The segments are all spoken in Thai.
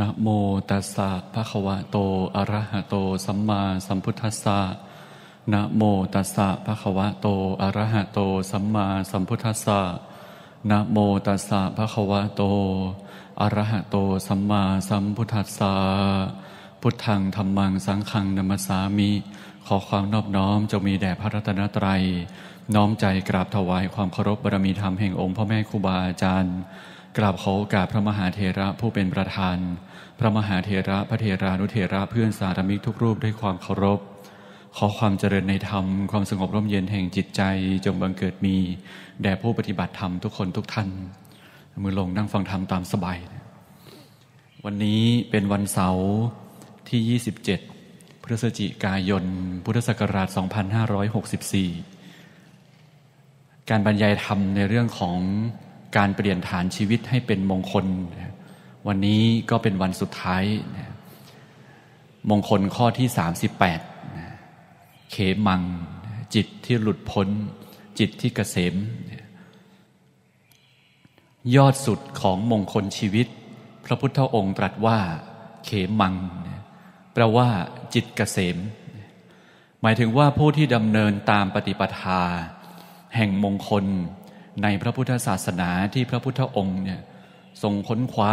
นะโมตัสสะภะคะวะโตอะระหะโต สัมมาสัมพุทธัสสะนะโมตัสสะภะคะวะโตอะระหะโต สัมมาสัมพุทธัสสะนะโมตัสสะภะคะวะโตอะระหะโตสัมมาสัมพุทธัสสะพุทธังธรรมังสังฆังนัมสามิ ขอความนอบน้อมจะมีแด่พระรัตนตรัย น้อมใจกราบถวายความเคารพบารมีธรรมแห่งองค์พ่อแม่ครูบาอาจารย์กราบขอโอกาสพระมหาเทระผู้เป็นประธาน พระมหาเทระพระเทรานุเทระเพื่อนสาธมิกทุกรูปด้วยความเคารพ ขอความเจริญในธรรม ความสงบร่มเย็นแห่งจิตใจจงบังเกิดมี แด่ผู้ปฏิบัติธรรมทุกคนทุกท่าน มือลงนั่งฟังธรรมตามสบาย วันนี้เป็นวันเสาร์ที่ 27 พฤศจิกายนพุทธศักราช2564การบรรยายธรรมในเรื่องของการเปลี่ยนฐานชีวิตให้เป็นมงคล วันนี้ก็เป็นวันสุดท้าย มงคลข้อที่ 38เขมัง จิตที่หลุดพ้น จิตที่เกษม ยอดสุดของมงคลชีวิต พระพุทธองค์ตรัสว่า เขมังแปลว่าจิตเกษม หมายถึงว่าผู้ที่ดำเนินตามปฏิปทา แห่งมงคลในพระพุทธศาสนาที่พระพุทธองค์เนี่ยทรงค้นคว้า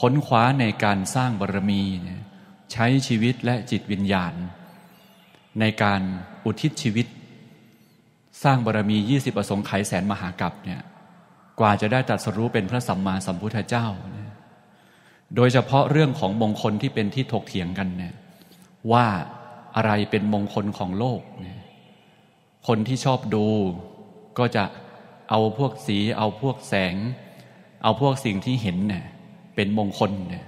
ค้นคว้าในการสร้างบารมี ใช้ชีวิตและจิตวิญญาณ ในการอุทิศชีวิต สร้างบารมี20ประสงค์ไขแสนมหากรัปเนี่ยกว่าจะได้ตัดสรู้เป็นพระสัมมาสัมพุทธเจ้า โดยเฉพาะเรื่องของมงคลที่เป็นที่ถกเถียงกันเนี่ยว่าอะไรเป็นมงคลของโลก คนที่ชอบดูก็จะเอาพวกสีเอาพวกแสง เอาพวกสิ่งที่เห็นเนี่ยเป็นมงคลเนี่ย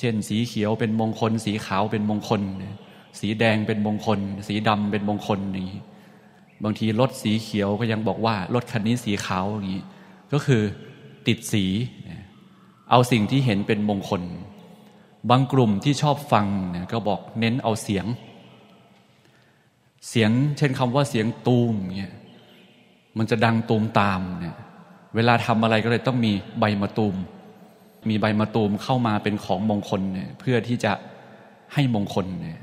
เช่นสีเขียวเป็นมงคลสีขาวเป็นมงคล สีแดงเป็นมงคล สีดำเป็นมงคลอย่างนี้ บางทีรถสีเขียวก็ยังบอกว่ารถคันนี้สีขาวอย่างนี้ก็คือติดสี เอาสิ่งที่เห็นเป็นมงคล บางกลุ่มที่ชอบฟังเนี่ยก็บอกเน้นเอาเสียง เสียงเช่นคำว่าเสียงตูมเนี่ยมันจะดังตูมตามเนี่ย เวลาทำอะไรก็เลยต้องมีใบมะตูม มีใบมะตูมเข้ามาเป็นของมงคลเนี่ยเพื่อที่จะให้มงคลเนี่ย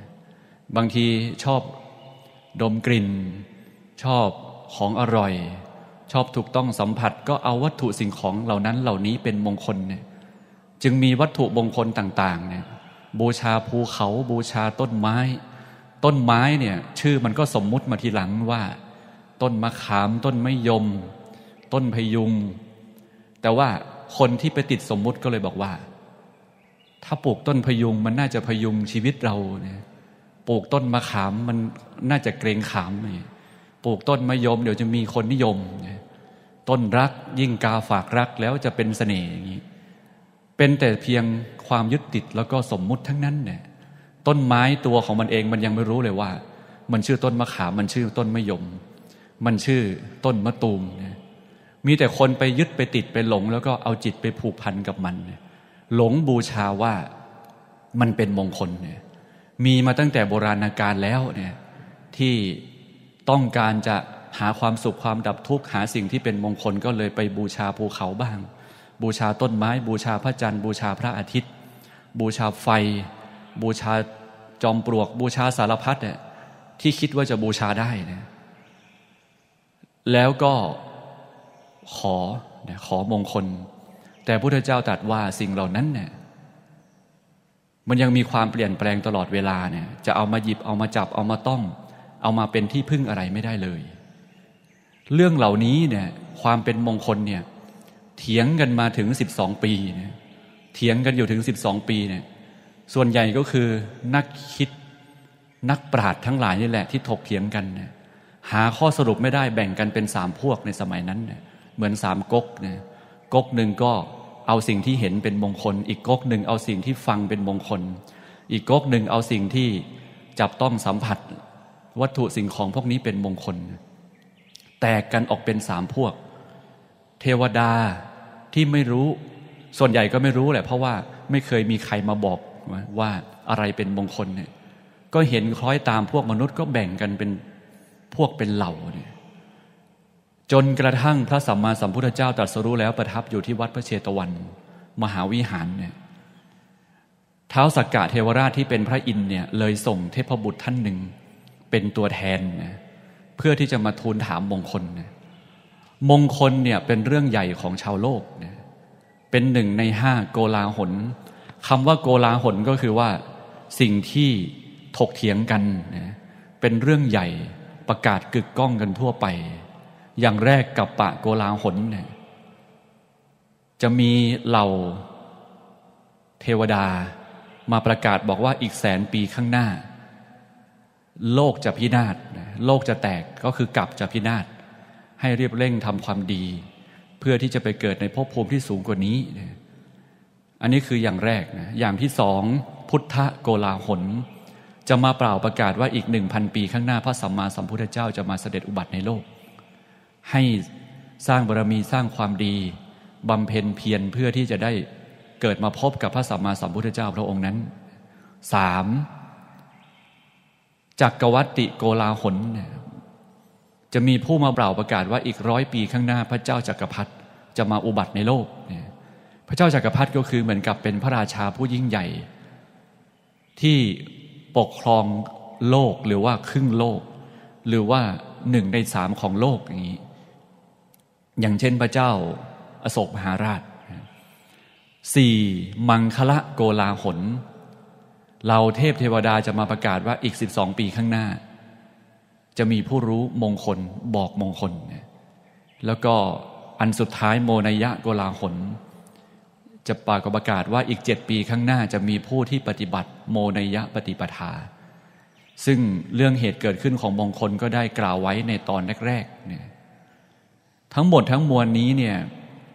บางทีชอบดมกลิ่น ชอบของอร่อย ชอบถูกต้องสัมผัสก็เอาวัตถุสิ่งของเหล่านั้นเหล่านี้เป็นมงคลเนี่ยจึงมีวัตถุมงคลต่างๆ เนี่ยบูชาภูเขาบูชาต้นไม้ ต้นไม้เนี่ยชื่อมันก็สมมุติมาทีหลังว่าต้นมะขามต้นไมยม ต้นพยุง แต่ว่าคนที่ไปติดสมมุติก็เลยบอกว่า ถ้าปลูกต้นพยุง มันน่าจะพยุงชีวิตเราเนี่ยปลูกต้นมะขามมันน่าจะเกรงขามเนี่ยปลูกต้นมะยมเดี๋ยวจะมีคนนิยม ต้นรักยิ่งกาฝากรักแล้วจะเป็นสเสน่ห์อย่างนี้เป็นแต่เพียงความยึดติดแล้วก็สมมุติทั้งนั้นเนี่ยต้นไม้ตัวของมันเองมันยังไม่รู้เลยว่า มันชื่อต้นมะขามมันชื่อต้นมะยมมันชื่อต้นมะตูมนะมีแต่คนไปยึดไปติดไปหลงแล้วก็เอาจิตไปผูกพันกับมันหลงบูชาว่ามันเป็นมงคลเนี่ยมีมาตั้งแต่โบราณกาลแล้วเนี่ยที่ต้องการจะหาความสุขความดับทุกข์หาสิ่งที่เป็นมงคลก็เลยไปบูชาภูเขาบ้าง บูชาต้นไม้บูชาพระจันทร์ บูชาพระอาทิตย์ บูชาไฟ บูชาจอมปลวกบูชาสารพัดเนี่ยที่คิดว่าจะบูชาได้เนี่ยแล้วก็ขอ ขอมงคล แต่พุทธเจ้าตรัสว่าสิ่งเหล่านั้นเนี่ยมันยังมีความเปลี่ยนแปลงตลอดเวลาเนี่ยจะเอามาหยิบเอามาจับเอามาต้อง เอามาเป็นที่พึ่งอะไรไม่ได้เลย เรื่องเหล่านี้เนี่ยความเป็นมงคลเนี่ยเถียงกันมาถึงสิบองปีเนี่ยเถียงกันอยู่ถึงสิบองปีเนี่ยส่วนใหญ่ก็คือนักคิดนักปราชญ์ทั้งหลายนี่แหละที่ถกเถียงกันเนี่ยหาข้อสรุปไม่ได้แบ่งกันเป็นสามพวกในสมัยนั้นเนี่ยเหมือนสามก๊กเนี่ยก๊กหนึ่งก็เอาสิ่งที่เห็นเป็นมงคล อีกก๊กหนึ่งเอาสิ่งที่ฟังเป็นมงคล อีกก๊กหนึ่งเอาสิ่งที่จับต้องสัมผัส วัตถุสิ่งของพวกนี้เป็นมงคล แตกกันออกเป็นสามพวก เทวดาที่ไม่รู้ ส่วนใหญ่ก็ไม่รู้แหละ เพราะว่าไม่เคยมีใครมาบอกว่าอะไรเป็นมงคลเนี่ยก็เห็นคล้อยตามพวกมนุษย์ก็แบ่งกันเป็นพวกเป็นเหล่าเนี่ยจนกระทั่งพระสัมมาสัมพุทธเจ้าตรัสรู้แล้วประทับอยู่ที่วัดพระเชตวัน มหาวิหารเนี่ยท้าวสักกะเทวราชที่เป็นพระอินเนี่ย เลยส่งเทพบุตรท่านหนึ่ง เป็นตัวแทนนะ เพื่อที่จะมาทูลถามมงคลนะมงคลเนี่ยเป็นเรื่องใหญ่ของชาวโลกเนยเป็นหนึ่งในห้าโกลาหนคำว่าโกลาหนก็คือว่าสิ่งที่ถกเถียงกันนะ เป็นเรื่องใหญ่ประกาศกึกก้องกันทั่วไป อย่างแรกกับปะโกลาหนเนี่ยจะมีเหล่า เทวดามาประกาศบอกว่าอีกแสนปีข้างหน้า โลกจะพินาศโลกจะแตกก็คือกลับจะพินาศให้เรียบเร่งทำความดี เพื่อที่จะไปเกิดในภพภูมิที่สูงกว่านี้ อันนี้คืออย่างแรกนะอย่างที่สองพุทธโกลาหลจะมาเปล่าประกาศว่าอีกหนึ่งพันปีข้างหน้าพระสัมมาสัมพุทธเจ้าจะมาเสด็จอุบัติในโลก ให้สร้างบารมีสร้างความดี บำเพ็ญเพียรเพื่อที่จะได้เกิดมาพบกับพระสัมมาสัมพุทธเจ้าพระองค์นั้นสามจักกวัติโกลาหลจะมีผู้มาเปล่าประกาศว่าอีกร้อยปีข้างหน้า พระเจ้าจักรพรรดิจะมาอุบัติในโลกพระเจ้าจักรพรรดิก็คือเหมือนกับเป็นพระราชาผู้ยิ่งใหญ่ที่ปกครองโลกหรือว่าครึ่งโลก หรือว่าหนึ่งในสามของโลก อย่างนี้อย่างเช่น พระเจ้าอโศกมหาราชสี่มังคละโกลาหลเราเทพเทวดาจะมาประกาศว่าอีกสสิบองปีข้างหน้า จะมีผู้รู้มงคลบอกมงคล แล้วก็อันสุดท้ายโมนยะโกลาหลจะปรากประกาศว่าอีกเจ็ดปีข้างหน้าจะมีผู้ที่ปฏิบัติโมนยะปฏิปทา ซึ่งเรื่องเหตุเกิดขึ้นของมงคลก็ได้กล่าวไว้ในตอนแรกๆเนี่ยทั้งหมดทั้งมวลนี้เนี่ย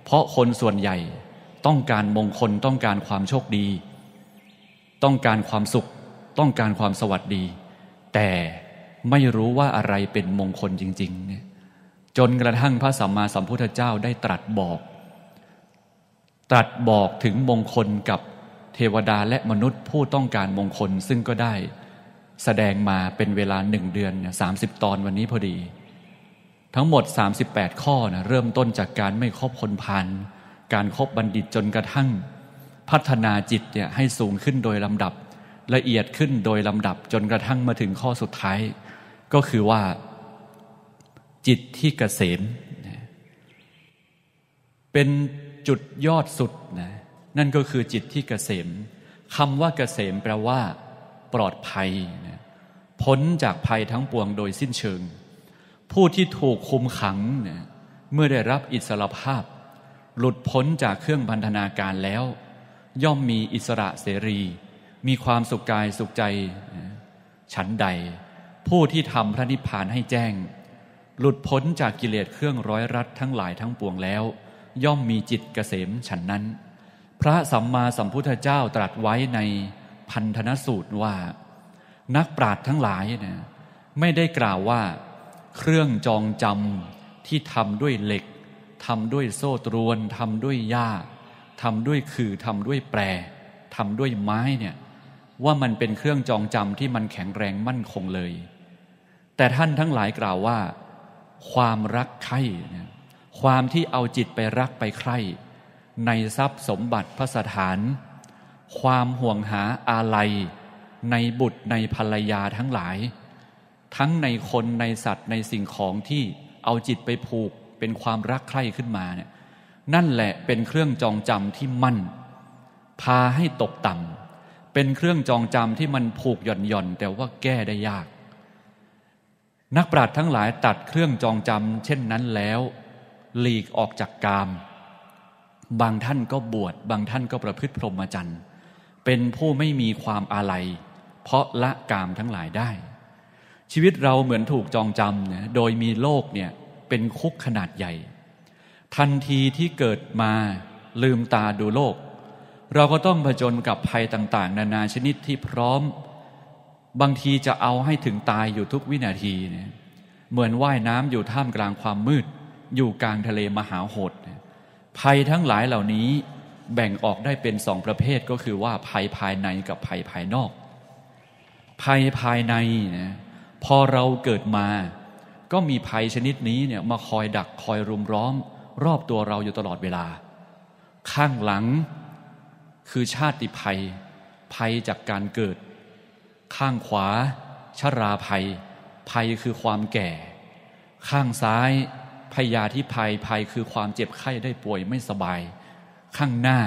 เพราะคนส่วนใหญ่ต้องการมงคลต้องการความโชคดี ต้องการความสุขต้องการความสวัสดี แต่ไม่รู้ว่าอะไรเป็นมงคลจริงๆเนี่ยจนกระทั่งพระสัมมาสัมพุทธเจ้าได้ตรัสบอกตรัสบอกถึงมงคลกับเทวดาและมนุษย์ผู้ต้องการมงคลซึ่งก็ได้แสดงมาเป็นเวลาหนึ่งเดือนสามสิบตอนวันนี้พอดี ทั้งหมด 38 ข้อนะเริ่มต้นจากการไม่คบคนพันการครบบัณฑิตจนกระทั่ง พัฒนาจิตเนี่ยให้สูงขึ้นโดยลำดับละเอียดขึ้นโดยลำดับจนกระทั่งมาถึงข้อสุดท้าย ก็คือว่าจิตที่เกษมเป็นจุดยอดสุดนะนั่นก็คือจิตที่เกษมคำว่าเกษมแปลว่า ปลอดภัยนะพ้นจากภัยทั้งปวงโดยสิ้นเชิง ผู้ที่ถูกคุมขังนะเมื่อได้รับอิสรภาพ หลุดพ้นจากเครื่องพันธนาการแล้ว ย่อมมีอิสระเสรี มีความสุขกายสุขใจฉันใด ผู้ที่ทำพระนิพพานให้แจ้ง หลุดพ้นจากกิเลสเครื่องร้อยรัด ทั้งหลายทั้งปวงแล้วย่อมมีจิตเกษมฉันนั้น พระสัมมาสัมพุทธเจ้าตรัสไว้ในพันธนสูตรว่า นักปราชญ์ทั้งหลายเนะไม่ได้กล่าวว่า เครื่องจองจำที่ทำด้วยเหล็กทำด้วยโซ่ตรวนทำด้วยหญ้าทำด้วยคือทำด้วยแปรทำด้วยไม้เนี่ย ว่ามันเป็นเครื่องจองจำที่มันแข็งแรงมั่นคงเลย แต่ท่านทั้งหลายกล่าวว่า ความรักใคร่ความที่เอาจิตไปรักไปใคร่ในทรัพย์สมบัติพระสถาน ความห่วงหาอาลัย ในบุตรในภรรยาทั้งหลาย ทั้งในคนในสัตว์ในสิ่งของที่เอาจิตไปผูกเป็นความรักใคร่ขึ้นมาเนี่ยนั่นแหละเป็นเครื่องจองจำที่มั่น พาให้ตกต่ำเป็นเครื่องจองจำที่มันผูกหย่อนหย่อนแต่ว่าแก้ได้ยาก นักปราชญ์ทั้งหลายตัดเครื่องจองจำเช่นนั้นแล้วหลีกออกจากกาม บางท่านก็บวช บางท่านก็ประพฤติพรหมจรรย์ เป็นผู้ไม่มีความอาลัย เพราะละกามทั้งหลายได้ ชีวิตเราเหมือนถูกจองจำนะโดยมีโลกเนี่ย เป็นคุกขนาดใหญ่ ทันทีที่เกิดมาลืมตาดูโลก เราก็ต้องผจญกับภัยต่าง ๆ นานาชนิดที่พร้อม บางทีจะเอาให้ถึงตายอยู่ทุกวินาทีเนี่ยเหมือนว่ายน้ำอยู่ท่ามกลางความมืดอยู่กลางทะเลมหาโหดภัยทั้งหลายเหล่านี้แบ่งออกได้เป็นสองประเภทก็คือว่าภัยภายในกับภัยภายนอก ภัยภายในนะพอเราเกิดมา ก็มีภัยชนิดนี้เนี่ยมาคอยดักคอยรุมร้อม รอบตัวเราอยู่ตลอดเวลา ข้างหลังคือชาติภัย ภัยจากการเกิด ข้างขวา ชราภัย ภัยคือความแก่ ข้างซ้ายพยาธิภัยภัยคือความเจ็บไข้ได้ป่วยไม่สบาย ข้างหน้า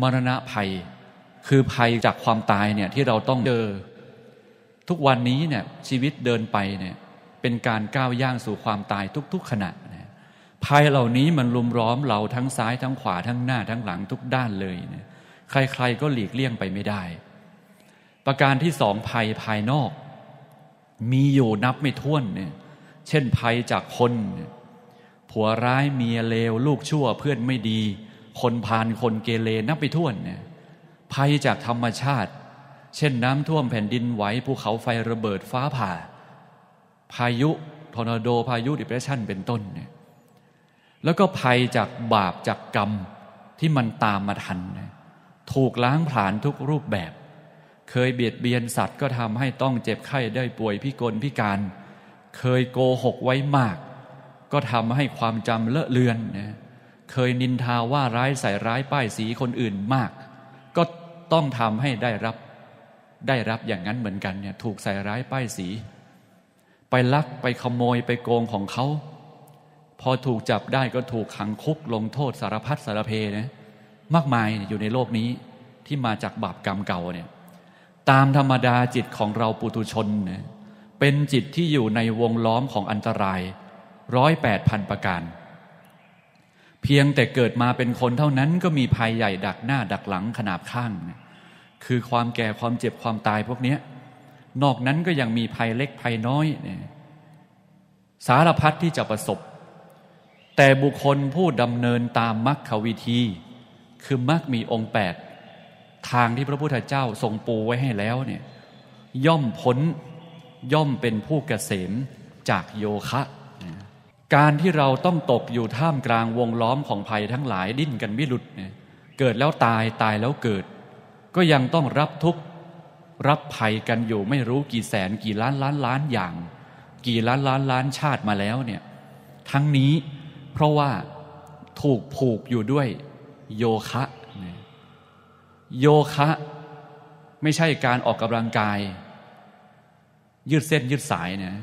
มรณะภัย คือภัยจากความตายเนี่ยที่เราต้องเจอทุกวันนี้เนี่ยชีวิตเดินไปเนี่ย เป็นการก้าวย่างสู่ความตายทุก ๆขณะภัยเหล่านี้มันลุมล้อมเราทั้งซ้ายทั้งขวาทั้งหน้าทั้งหลังทุกด้านเลยนยใคร ๆ ก็หลีกเลี่ยงไปไม่ได้ ประการที่สองภัยภายนอก มีอยู่นับไม่ถ้วนเนี่ย เช่นภัยจากคนเนี่ยผัวร้ายเมียเลวลูกชั่วเพื่อนไม่ดี คนพานคนเกเรนับไปท่วนเนี่ยภัยจากธรรมชาติ เช่นน้ำท่วมแผ่นดินไหวภูเขาไฟระเบิดฟ้าผ่า พายุทอร์นาโดพายุดิเพรสชันเป็นต้นเนี่ยแล้วก็ภัยจากบาปจากกรรมที่มันตามมาทัน ถูกล้างผลาญทุกรูปแบบ เคยเบียดเบียนสัตว์ก็ทำให้ต้องเจ็บไข้ได้ป่วยพิกลพิการ เคยโกหกไว้มากก็ทำให้ความจำเลอะเลือนนะเคยนินทาว่าร้ายใส่ร้ายป้ายสีคนอื่นมาก ก็ต้องทำให้ได้รับ ได้รับอย่างนั้นเหมือนกันเนี่ย ถูกใส่ร้ายป้ายสี ไปลัก ไปขโมยไปโกงของเขา พอถูกจับได้ก็ถูกขังคุกลงโทษสารพัดสารเพนะ มากมายอยู่ในโลกนี้ที่มาจากบาปกรรมเก่าเนี่ย ตามธรรมดาจิตของเราปุถุชนเนี่ยเป็นจิตที่อยู่ในวงล้อมของอันตรายร้อยแปดพันประการ เพียงแต่เกิดมาเป็นคนเท่านั้นก็มีภัยใหญ่ดักหน้าดักหลังขนาบข้าง คือความแก่ความเจ็บความตายพวกนี้ นอกนั้นก็ยังมีภัยเล็กภัยน้อยยสารพัดที่จะประสบ แต่บุคคลผู้ดำเนินตามมรรควิธี คือมรรคมีองค์แปดทางที่พระพุทธเจ้าทรงปูไว้ให้แล้วเนี่ยย่อมพ้นย่อมเป็นผู้เกษมจากโยคะการที่เราต้องตกอยู่ท่ามกลางวงล้อมของภัยทั้งหลายดิ้นกันไม่หลุดเนี่ยเกิดแล้วตายตายแล้วเกิด ก็ยังต้องรับทุกข์รับภัยกันอยู่ไม่รู้กี่แสนกี่ล้านล้านล้านอย่าง กี่ล้านล้านล้านชาติมาแล้วเนี่ย ทั้งนี้เพราะว่าถูกผูกอยู่ด้วยโยคะโยคะไม่ใช่การออกกำลังกาย ยืดเส้นยืดสายเนี่ย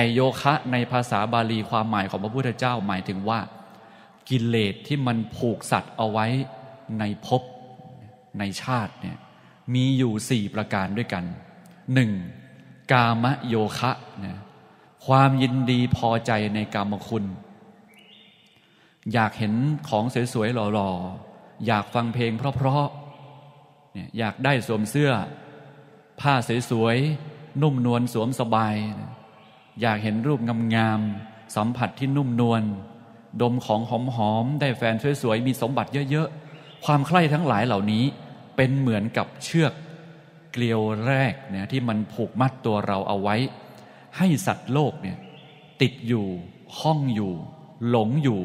แต่โยคะในภาษาบาลีความหมายของพระพุทธเจ้าหมายถึงว่ากิเลสที่มันผูกสัตว์เอาไว้ในภพในชาติเนี่ยมีอยู่สี่ประการด้วยกันหนึ่งกามโยคะนะความยินดีพอใจในกามคุณ อยากเห็นของสวยๆหล่อๆอยากฟังเพลงเพราะๆเนี่ยอยากได้สวมเสื้อ ผ้าสวยๆนุ่มนวลสวมสบายนะอยากเห็นรูปงามๆสัมผัสที่นุ่มนวล ดมของหอมๆได้แฟนสวยๆ มีสมบัติเยอะๆ ความใคร่ทั้งหลายเหล่านี้เป็นเหมือนกับเชือก เกลียวแรกเนี่ยที่มันผูกมัดตัวเราเอาไว้ ให้สัตว์โลกเนี่ยติดอยู่ ห้องอยู่ หลงอยู่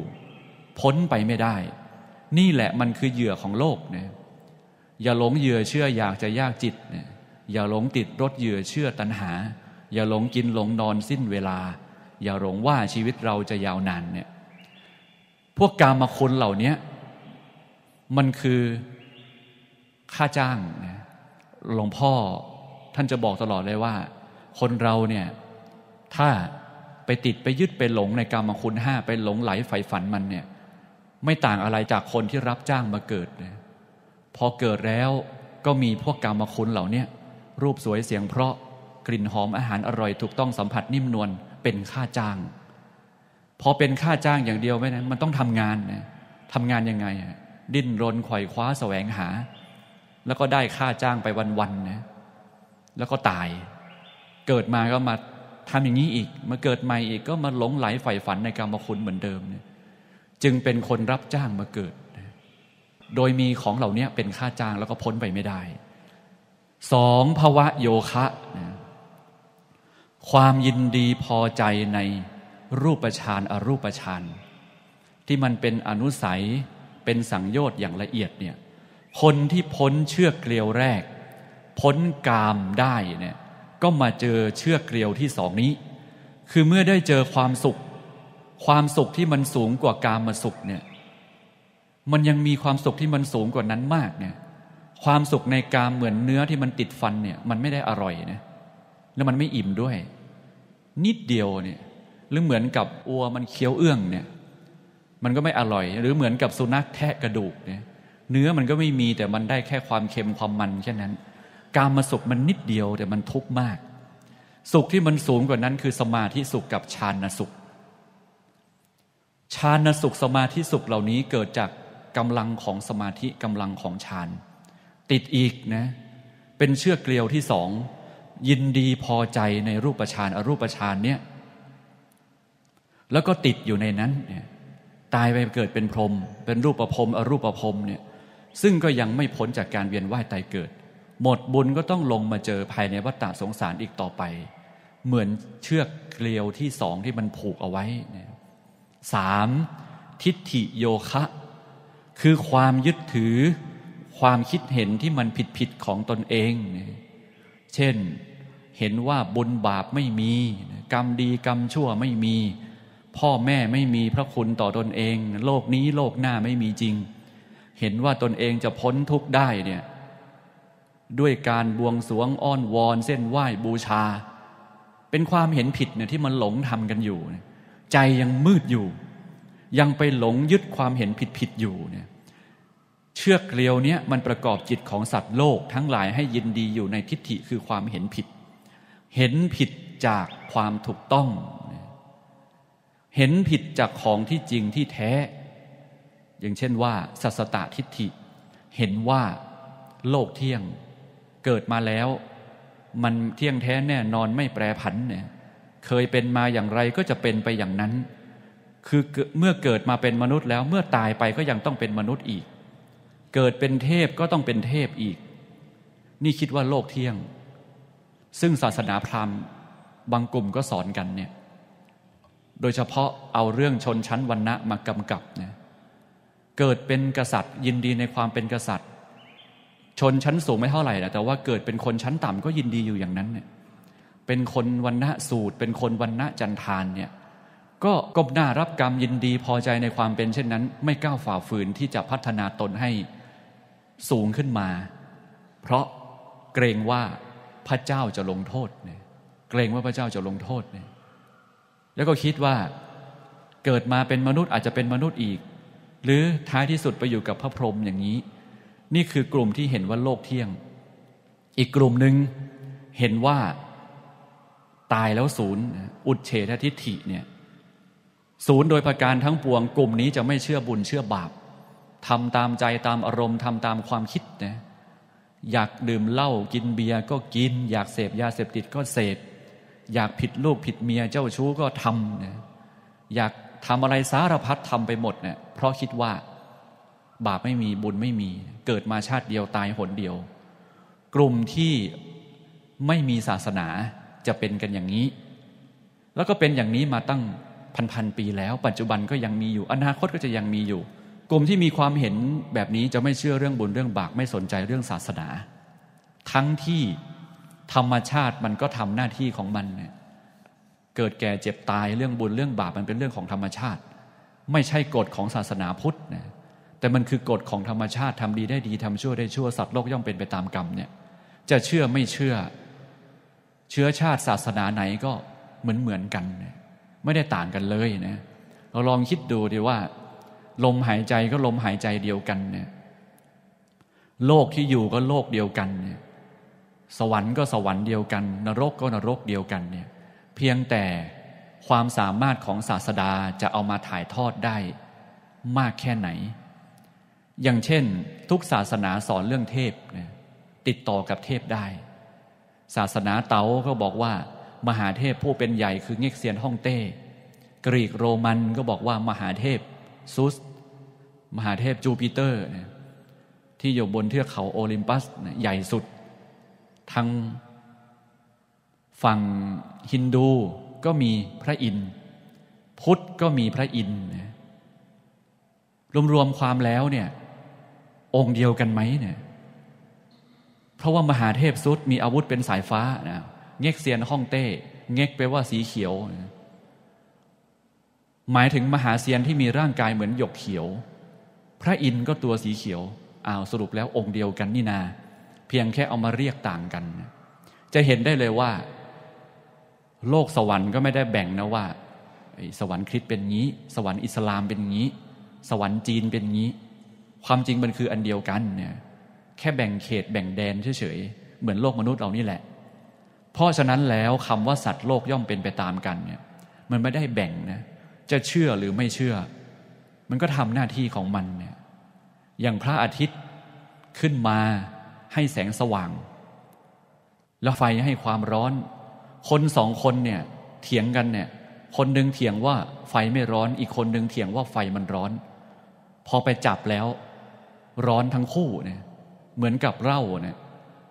พ้นไปไม่ได้ นี่แหละมันคือเหยื่อของโลกนะอย่าหลงเหยื่อเชื่ออยากจะยากจิตเนี่ยอย่าหลงติดรถเหยื่อเชื่อตัณหาอย่าหลงกินหลงนอนสิ้นเวลา อย่าหลงว่าชีวิตเราจะยาวนานเนี่ยพวกกามาคุณเหล่านี้มันคือค่าจ้างนะหลวงพ่อท่านจะบอกตลอดเลยว่า คนเราเนี่ยถ้าไปติดไปยึดไปหลงในกรรมคุณห้าไปหลงไหลใฝ่ฝันมันเนี่ยไม่ต่างอะไรจากคนที่รับจ้างมาเกิดนะพอเกิดแล้วก็มีพวกกรรมคุณเหล่านี้รูปสวยเสียงเพราะกลิ่นหอมอาหารอร่อยถูกต้องสัมผัสนิ่มนวลเป็นค่าจ้างพอเป็นค่าจ้างอย่างเดียวไม่นะมันต้องทำงานนะทำงานยังไง ดิ้นรนขวยคว้าแสวงหา แล้วก็ได้ค่าจ้างไปวันๆนะ แล้วก็ตาย เกิดมาก็มาทำอย่างนี้อีก มาเกิดใหม่อีกก็มาหลงไหลใฝ่ฝันในกรรมคุณเหมือนเดิมเนี่ยจึงเป็นคนรับจ้างมาเกิด โดยมีของเหล่านี้เป็นค่าจ้างแล้วก็พ้นไปไม่ได้สองภวะโยคะนะความยินดีพอใจในรูปฌานอรูปฌานที่มันเป็นอนุสัยเป็นสังโยชน์อย่างละเอียดเนี่ยคนที่พ้นเชือกเกลียวแรกพ้นกามได้เนี่ยก็มาเจอเชือกเกลียวที่สองนี้ คือเมื่อได้เจอความสุข ความสุขที่มันสูงกว่ากามมาสุขเนี่ย มันยังมีความสุขที่มันสูงกว่านั้นมากเนี่ยความสุขในกามเหมือนเนื้อที่มันติดฟันเนี่ยมันไม่ได้อร่อยนะแล้วมันไม่อิ่มด้วยนิดเดียวเนี่ยหรือเหมือนกับอัวมันเคี้ยวเอื้องเนี่ยมันก็ไม่อร่อย หรือเหมือนกับสุนัขแทะกระดูกเนี่ย เนื้อมันก็ไม่มีแต่มันได้แค่ความเค็มความมันแค่นั้น การมาสุขมันนิดเดียวแต่มันทุกข์มาก สุขที่มันสูงกว่านั้น คือสมาธิสุขกับฌานสุขฌานสุขสมาธิสุขเหล่านี้เกิดจากกำลังของสมาธิกำลังของฌาน ติดอีกนะ เป็นเชือกเกลียวที่สองยินดีพอใจในรูปฌานอรูปฌานเนี่ย แล้วก็ติดอยู่ในนั้นเนี่ยตายไปเกิดเป็นพรหมเป็นรูปประพรมอรูปประพรมเนี่ยซึ่งก็ยังไม่พ้นจากการเวียนว่ายตายเกิด หมดบุญก็ต้องลงมาเจอภายในวัฏฏะสงสารอีกต่อไป เหมือนเชือกเกลียวที่สองที่มันผูกเอาไว้สามทิฏฐิโยคะ คือความยึดถือความคิดเห็นที่มันผิดผิดของตนเองเนี่ยเช่นเห็นว่าบุญบาปไม่มีกรรมดีกรรมชั่วไม่มี พ่อแม่ไม่มีพระคุณต่อตนเอง โลกนี้โลกหน้าไม่มีจริง เห็นว่าตนเองจะพ้นทุกข์ได้เนี่ยด้วยการบวงสวงอ้อนวอนเส้นไหว้บูชา เป็นความเห็นผิดเนี่ยที่มันหลงทำกันอยู่ ใจยังมืดอยู่ ยังไปหลงยึดความเห็นผิดผิดอยู่เนี่ยเชือกเกลียวเนี้ยมันประกอบจิตของสัตว์โลกทั้งหลายให้ยินดีอยู่ในทิฏฐิคือความเห็นผิด เห็นผิดจากความถูกต้อง เห็นผิดจากของที่จริงที่แท้ อย่างเช่นว่าสัสตทิฏฐิ เห็นว่าโลกเที่ยง เกิดมาแล้ว มันเที่ยงแท้แน่นอนไม่แปรผันเนี่ย เคยเป็นมาอย่างไรก็จะเป็นไปอย่างนั้น คือเมื่อเกิดมาเป็นมนุษย์แล้วเมื่อตายไปก็ยังต้องเป็นมนุษย์อีกเกิดเป็นเทพก็ต้องเป็นเทพอีก นี่คิดว่าโลกเที่ยง ซึ่งศาสนาพราหมณ์บางกลุ่มก็สอนกันเนี่ย โดยเฉพาะเอาเรื่องชนชั้นวรรณะมากำกับเนี่ยเกิดเป็นกษัตริย์ยินดีในความเป็นกษัตริย์ ชนชั้นสูงไม่เท่าไหร่ะแต่ว่าเกิดเป็นคนชั้นต่ำก็ยินดีอยู่อย่างนั้นเนี่ยเป็นคนวรรณะสูตร เป็นคนวรรณะจันทานเนี่ย ก็กบหน้ารับกรรมยินดีพอใจในความเป็นเช่นนั้น ไม่ก้าวฝ่าฝืนที่จะพัฒนาตนให้สูงขึ้นมาเพราะเกรงว่าพระเจ้าจะลงโทษเนี่ยเกรงว่าพระเจ้าจะลงโทษเนี่ยแล้วก็คิดว่าเกิดมาเป็นมนุษย์อาจจะเป็นมนุษย์อีก หรือท้ายที่สุดไปอยู่กับพระพรหมอย่างนี้ นี่คือกลุ่มที่เห็นว่าโลกเที่ยง อีกกลุ่มหนึ่งเห็นว่าตายแล้วศูนย์อุดเฉททิฏฐิเนี่ยศูนย์โดยประการทั้งปวง กลุ่มนี้จะไม่เชื่อบุญเชื่อบาปทำตามใจตามอารมณ์ทำตามความคิดนะอยากดื่มเหล้ากินเบียร์ก็กิน อยากเสพ ยาเสพติดก็เสพอยากผิดลูกผิดเมียเจ้าชู้ก็ทำนะอยากทำอะไร สารพัดทำไปหมดเนะี่ยเพราะคิดว่าบาปไม่มีบุญไม่มี เกิดมาชาติเดียวตายหนเดียว กลุ่มที่ไม่มีศาสนาจะเป็นกันอย่างนี้ แล้วก็เป็นอย่างนี้มาตั้งพันพันปีแล้ว ปัจจุบันก็ยังมีอยู่อนาคตก็จะยังมีอยู่กลุ่มที่มีความเห็นแบบนี้จะไม่เชื่อเรื่องบุญเรื่องบาปไม่สนใจเรื่องศาสนา ทั้งที่ธรรมชาติมันก็ทำหน้าที่ของมันเนี่ยเกิดแก่เจ็บตายเรื่องบุญเรื่องบาปมันเป็นเรื่องของธรรมชาติ ไม่ใช่กฎของศาสนาพุทธนะแต่มันคือกฎของธรรมชาติทำดีได้ดีทำชั่วได้ชั่วสัตว์โลกย่อมเป็นไปตามกรรมเนี่ย จะเชื่อไม่เชื่อเชื้อชาติศาสนาไหนก็เหมือนเหมือนกัน ไม่ได้ต่างกันเลยนะเราลองคิดดูดีว่าลมหายใจก็ลมหายใจเดียวกันเนี่ย โลกที่อยู่ก็โลกเดียวกันเนี่ย สวรรค์ก็สวรรค์เดียวกัน นรกก็นรกเดียวกันเนี่ย เพียงแต่ความสามารถของศาสดาจะเอามาถ่ายทอดได้ มากแค่ไหน อย่างเช่น ทุกศาสนาสอนเรื่องเทพเนี่ยติดต่อกับเทพได้ ศาสนาเต๋าก็บอกว่า มหาเทพผู้เป็นใหญ่คือเง็กเซียนฮ่องเต้ กรีกโรมันก็บอกว่ามหาเทพซุส มหาเทพจูปิเตอร์ ที่อยู่บนเทือกเขาโอลิมปัสใหญ่สุดทางฝั่งฮินดูก็มีพระอินทร์พุทธก็มีพระอินทร์รวมๆความแล้วเนี่ย องค์เดียวกันไหมเนี่ยเพราะว่ามหาเทพซุด มีอาวุธเป็นสายฟ้านะเง็กเซียนห้องเต้ เง็กแปลว่าสีเขียวนะหมายถึงมหาเซียนที่มีร่างกายเหมือนหยกเขียว พระอินทร์ก็ตัวสีเขียวอ้าวสรุปแล้วองค์เดียวกันนี่นา เพียงแค่เอามาเรียกต่างกัน จะเห็นได้เลยว่า โลกสวรรค์ก็ไม่ได้แบ่งนะว่าสวรรค์คริสต์เป็นงี้ สวรรค์อิสลามเป็นงี้ สวรรค์จีนเป็นงี้ ความจริงมันคืออันเดียวกันเนี่ย แค่แบ่งเขตแบ่งแดนเฉยๆเหมือนโลกมนุษย์เรานี่แหละ เพราะฉะนั้นแล้วคำว่าสัตว์โลกย่อมเป็นไปตามกันเนี่ย มันไม่ได้แบ่งนะจะเชื่อหรือไม่เชื่อ มันก็ทำหน้าที่ของมันเนี่ย อย่างพระอาทิตย์ขึ้นมาให้แสงสว่าง แล้วไฟให้ความร้อน คนสองคนเนี่ย เถียงกันเนี่ย คนหนึ่งเถียงว่าไฟไม่ร้อน อีกคนหนึ่งเถียงว่าไฟมันร้อน พอไปจับแล้ว ร้อนทั้งคู่เนี่ย เหมือนกับเหล้าเนี่ย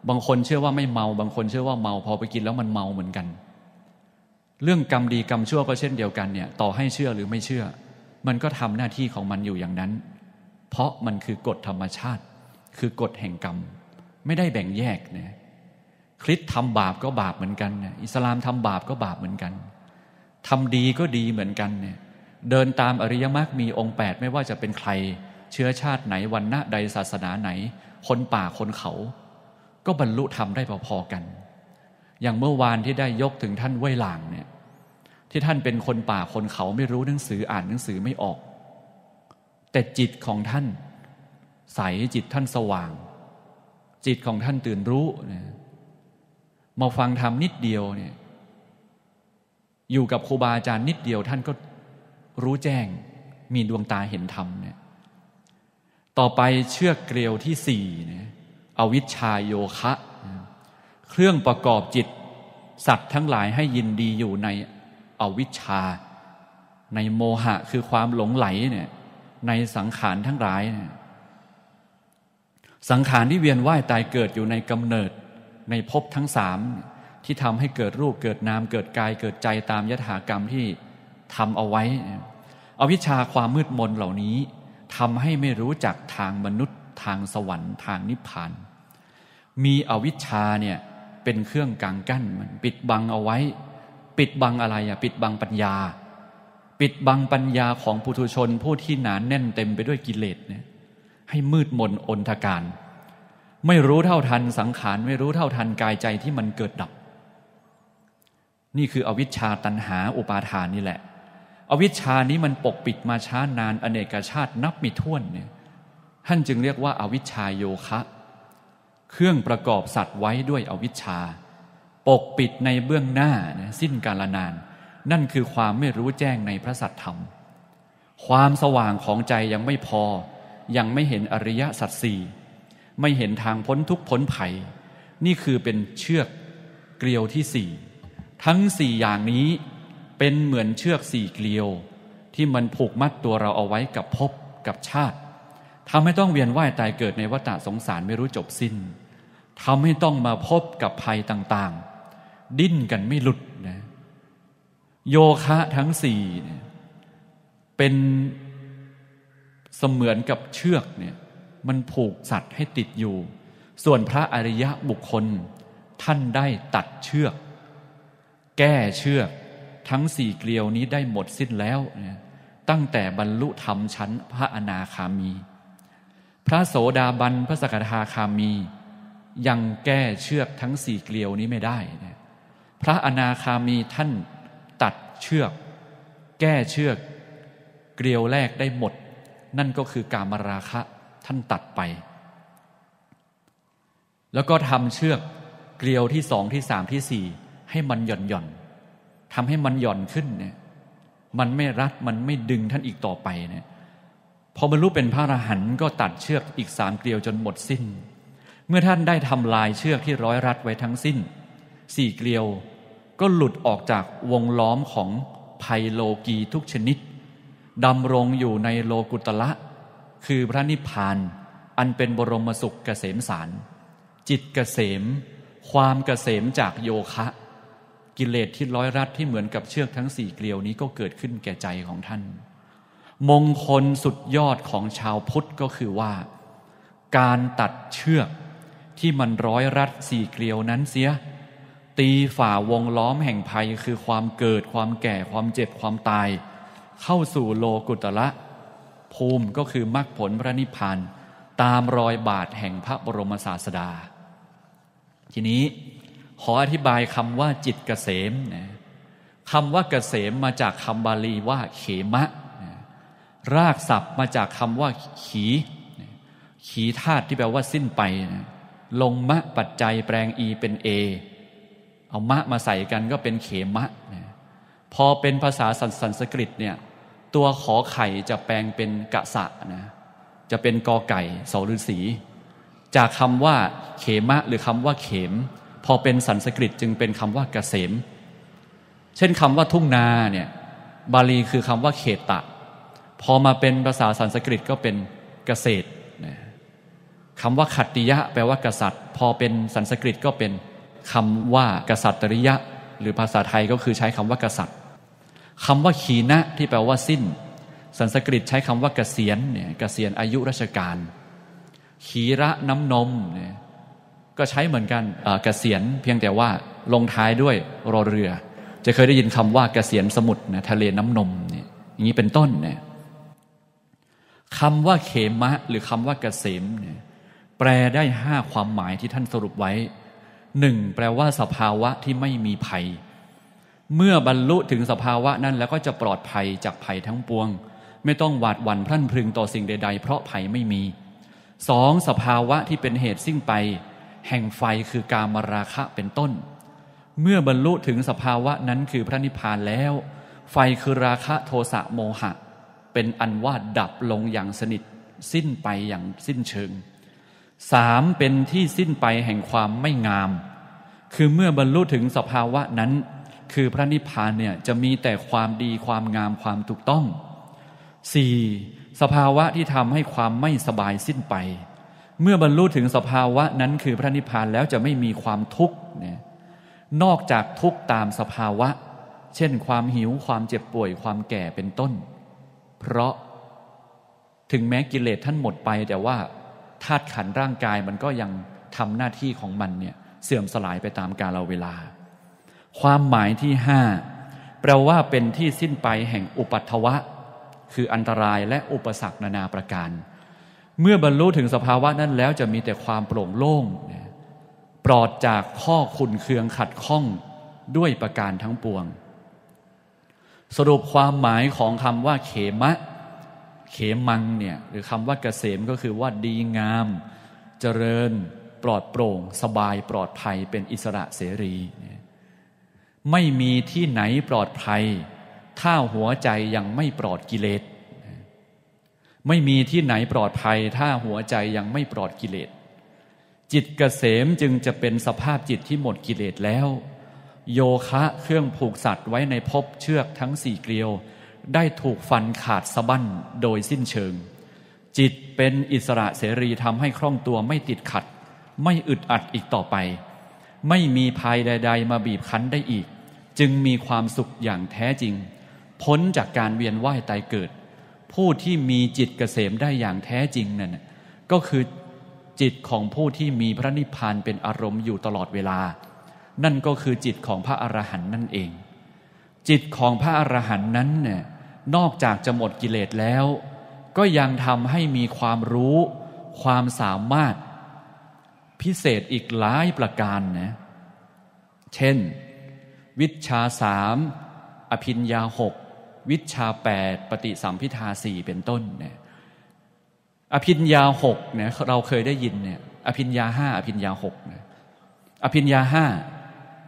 บางคนเชื่อว่าไม่เมา บางคนเชื่อว่าเมา พอไปกินแล้วมันเมาเหมือนกันเรื่อง กรรมดีกรรมชั่วก็เช่นเดียวกันเนี่ยต่อให้เชื่อหรือไม่เชื่อ มันก็ทำหน้าที่ของมันอยู่อย่างนั้น เพราะมันคือกฎธรรมชาติ คือกฎแห่งกรรม ไม่ได้แบ่งแยกนะคริสทำบาปก็บาปเหมือนกันอิสลามทำบาปก็บาปเหมือนกันทำดีก็ดีเหมือนกันเนี่ยเดินตามอริยมรรคมีองค์8ไม่ว่าจะเป็นใคร เชื้อชาติไหนวันณะใดศาสนาไหนคนป่าคนเขา ก็บรรลุธรรมได้พอๆกัน อย่างเมื่อวานที่ได้ยกถึงท่านเว่ยหลางเนี่ยที่ท่านเป็นคนป่าคนเขาไม่รู้หนังสืออ่านหนังสือไม่ออก แต่จิตของท่าน ใสจิตท่านสว่าง จิตของท่านตื่นรู้นะมาฟังธรรมนิดเดียวเนี่ยอยู่กับครูบาอาจารย์นิดเดียวท่านก็รู้แจ้งมีดวงตาเห็นธรรมเนี่ย ต่อไปเชือกเกลียวที่สี่นะอวิชชาโยคะ เครื่องประกอบจิตสัตว์ทั้งหลายให้ยินดีอยู่ในอวิชชาในโมหะคือความหลงไหลเนี่ยในสังขารทั้งหลายเนี่ยสังขารที่เวียนว่ายตายเกิดอยู่ในกำเนิด ในภพทั้งสามที่ทำให้เกิดรูปเกิดนามเกิดกายเกิดใจตามยถากรรมที่ทำเอาไว้ อวิชชาความมืดมนเหล่านี้ทำให้ไม่รู้จักทางมนุษย์ทางสวรรค์ทางนิพพาน มีอวิชชาเนี่ยเป็นเครื่องกางกั้นมันปิดบังเอาไว้ปิดบังอะไรอ่ะปิดบังปัญญา ปิดบังปัญญาของปุถุชน ผู้ที่หนานแน่นเต็มไปด้วยกิเลสเนี่ยให้มืดมนอนทการ ไม่รู้เท่าทันสังขาร ไม่รู้เท่าทันกายใจที่มันเกิดดับ นี่คืออวิชชาตันหา อุปาทานนี่แหละ อวิชชานี้มันปกปิดมาช้านานอเนกชาตินับไม่ถ้วนเนี่ยท่านจึงเรียกว่าอาวิชชาโยคะ เครื่องประกอบสัตว์ไว้ด้วยอวิชชาปกปิดในเบื้องหน้านะสิ้นกาลนาน นั่นคือความไม่รู้แจ้งในพระสัตธรรม ความสว่างของใจยังไม่พอยังไม่เห็นอริยสัจสี่ไม่เห็นทางพ้นทุกพ้นภัย นี่คือเป็นเชือกเกลียวที่สี่ทั้งสี่อย่างนี้เป็นเหมือนเชือกสี่เกลียว ที่มันผูกมัดตัวเราเอาไว้กับภพกับชาติทำให้ต้องเวียนว่ายตายเกิดในวัฏสงสารไม่รู้จบสิน้นทำให้ต้องมาพบกับภัยต่างๆดิ้นกันไม่หลุดนะโยคะทั้งสี่เนี่ยเป็นเสมือนกับเชือกเนี่ยมันผูกสัตว์ให้ติดอยู่ ส่วนพระอริยะบุคคลท่านได้ตัดเชือก แก้เชือกทั้งสี่เกลียวนี้ได้หมดสิ้นแล้ว ตั้งแต่บรรลุธรรมชั้น พระอนาคามี พระโสดาบันพระสกทาคามียังแก้เชือกทั้งสี่เกลียวนี้ไม่ได้พระอนาคามีท่านตัดเชือก แก้เชือกเกลียวแรกได้หมด นั่นก็คือการมราคะท่านตัดไป แล้วก็ทำเชือกเกลียวที่สองที่สามที่สี่ให้มันหย่อนหย่อนทำให้มันหย่อนขึ้นเนี่ยมันไม่รัดมันไม่ดึงท่านอีกต่อไปเนี่ยพอบรรลุเป็นพระอรหันต์ก็ตัดเชือกอีกสามเกลียวจนหมดสิ้น เมื่อท่านได้ทำลายเชือกที่ร้อยรัดไว้ทั้งสิ้นสี่เกลียวก็หลุดออกจากวงล้อมของภัยโลกีทุกชนิด ดำรงอยู่ในโลกุตละ คือพระนิพพานอันเป็นบรมสุขเกษมสาร จิตเกษมความเกษมจากโยคะ กิเลสที่ร้อยรัดที่เหมือนกับเชือกทั้งสี่เกลียวนี้ก็เกิดขึ้นแก่ใจของท่าน มงคลสุดยอดของชาวพุทธก็คือว่า การตัดเชือกที่มันร้อยรัดสี่เกลียวนั้นเสียตีฝ่าวงล้อมแห่งภัย คือความเกิดความแก่ความเจ็บความตาย เข้าสู่โลกุตละภูมิก็คือมรรคผลพระนิพพานตามรอยบาทแห่งพระบรมศาสดา ทีนี้ ขออธิบายคำว่า จิตเกษมนะคำว่าเกษมมาจากคำบาลีว่าเขมะ รากศัพท์มาจากคำว่าขี ขีธาตุที่แปลว่าสิ้นไป ลงมะปัจจัยแปลงอีเป็นเอเอามะมาใส่กันก็เป็นเขมะนะพอเป็นภาษาสันสกฤตเนี่ยตัวขอไข่จะแปลงเป็นกะสะนะจะเป็นกอไก่สฤษี จากคำว่าเขมะหรือคำว่าเขม พอเป็นสันสกฤตจึงเป็นคำว่าเกษม เช่นคำว่าทุ่งนาเนี่ยบาลีคือคำว่าเขตะ พอมาเป็นภาษาสันสกฤตก็เป็นเกษตรคำว่าขัตติยะแปลว่ากษัตริย์ พอเป็นสันสกฤตก็เป็นคำว่ากษัตริยะ หรือภาษาไทยก็คือใช้คำว่ากษัตริย์ คำว่าขีนะที่แปลว่าสิ้น สันสกฤตใช้คำว่าเกษียณเนี่ยเกษียณอายุราชการ ขีระน้ำนมเนี่ยก็ใช้เหมือนกันเกษียณเพียงแต่ว่า ลงท้ายด้วยรอเรือ จะเคยได้ยินคำว่าเกษียณสมุทรนะทะเลน้ำนมเนี่ยอย่างนี้เป็นต้นเนี่ยคำว่าเขมะหรือคำว่าเกษมเนี่ยแปลได้ห้าความหมายที่ท่านสรุปไว้หนึ่งแปลว่าสภาวะที่ไม่มีภัย เมื่อบรรลุถึงสภาวะนั้นแล้วก็จะปลอดภัยจากภัยทั้งปวง ไม่ต้องหวาดหวั่นพรั่นพรึงต่อสิ่งใดๆ เพราะภัยไม่มีสองสภาวะที่เป็นเหตุสิ้นไป แห่งไฟคือการมราคะเป็นต้น เมื่อบรรลุถึงสภาวะนั้นคือพระนิพพานแล้ว ไฟคือราคะโทสะโมหะ เป็นอันว่าดับลงอย่างสนิทสิ้นไปอย่างสิ้นเชิงสามเป็นที่สิ้นไปแห่งความไม่งาม คือเมื่อบรรลุถึงสภาวะนั้น คือพระนิพพานเนี่ยจะมีแต่ความดีความงามความถูกต้องสี่สภาวะที่ทำให้ความไม่สบายสิ้นไป เมื่อบรรลุถึงสภาวะนั้นคือพระนิพพานแล้วจะไม่มีความทุกข์เนี่ยนอกจากทุกข์ตามสภาวะ เช่นความหิวความเจ็บป่วยความแก่เป็นต้น เพราะถึงแม้กิเลสท่านหมดไปแต่ว่าธาตุขันร่างกายมันก็ยังทำหน้าที่ของมันเนี่ยเสื่อมสลายไปตามกาลเวลา ความหมายที่ห้าแปลว่าเป็นที่สิ้นไปแห่งอุปัตถวะ คืออันตรายและอุปสรรคนานาประการ เมื่อบรรลุถึงสภาวะนั้นแล้วจะมีแต่ความโปร่งโล่ง ปลอดจากข้อขุนเคืองขัดข้องด้วยประการทั้งปวงสรุปความหมายของคำว่า เขมะเขมังเนี่ยหรือคำว่าเกษมก็คือว่า ดีงาม เจริญปลอดโปร่ง สบายปลอดภัยเป็นอิสระเสรี ไม่มีที่ไหนปลอดภัย ถ้าหัวใจยังไม่ปลอดกิเลสไม่มีที่ไหนปลอดภัย ถ้าหัวใจยังไม่ปลอดกิเลสจิตเกษมจึงจะเป็นสภาพจิตที่หมดกิเลสแล้ว โยคะ เครื่องผูกสัตว์ไว้ในภพเชือกทั้งสี่เกลียวได้ถูกฟันขาดสะบั้นโดยสิ้นเชิง จิตเป็นอิสระเสรีทำให้คล่องตัวไม่ติดขัด ไม่อึดอัดอีกต่อไป ไม่มีภัยใดๆมาบีบคั้นได้อีก จึงมีความสุขอย่างแท้จริง พ้นจากการเวียนว่ายตายเกิด ผู้ที่มีจิตเกษมได้อย่างแท้จริงนั่นก็คือจิตของผู้ที่มีพระนิพพานเป็นอารมณ์อยู่ตลอดเวลา นั่นก็คือจิตของพระอรหันต์นั่นเอง จิตของพระอรหันต์นั้นเนี่ยนอกจากจะหมดกิเลสแล้ว ก็ยังทำให้มีความรู้ความสามารถพิเศษอีกหลายประการนะ เช่นวิชาสามอภินยาหกวิชาแปดปฏิสัมพิทาสี่เป็นต้นเนี่ยอภินยาหกเนี่ยเราเคยได้ยินเนี่ยอภินยาห้าอภินยาหกนะอภินยาห้า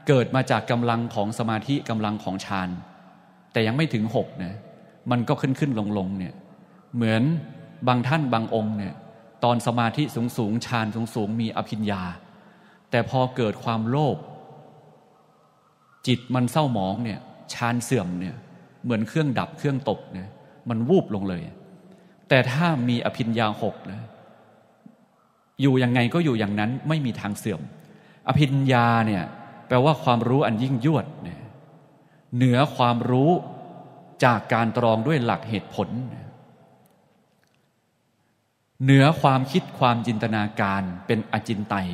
เกิดมาจากกำลังของสมาธิกำลังของฌานแต่ยังไม่ถึงหกนะมันก็ขึ้นขึ้นลงลงเนี่ยเหมือนบางท่านบางองค์เนี่ยตอนสมาธิสูงสูงฌานสูงสูงมีอภิญญา แต่พอเกิดความโลภจิตมันเศร้าหมองเนี่ยฌานเสื่อมเนี่ย เหมือนเครื่องดับเครื่องตกเนี่ยมันวูบลงเลย แต่ถ้ามีอภิญญาหกนะอยู่ยังไงก็อยู่อย่างนั้นไม่มีทางเสื่อม อภิญญาเนี่ย แปลว่าความรู้อันยิ่งยวด เนี่ยเหนือความรู้จากการตรองด้วยหลักเหตุผล เหนือความคิดความจินตนาการเป็นอจินไตย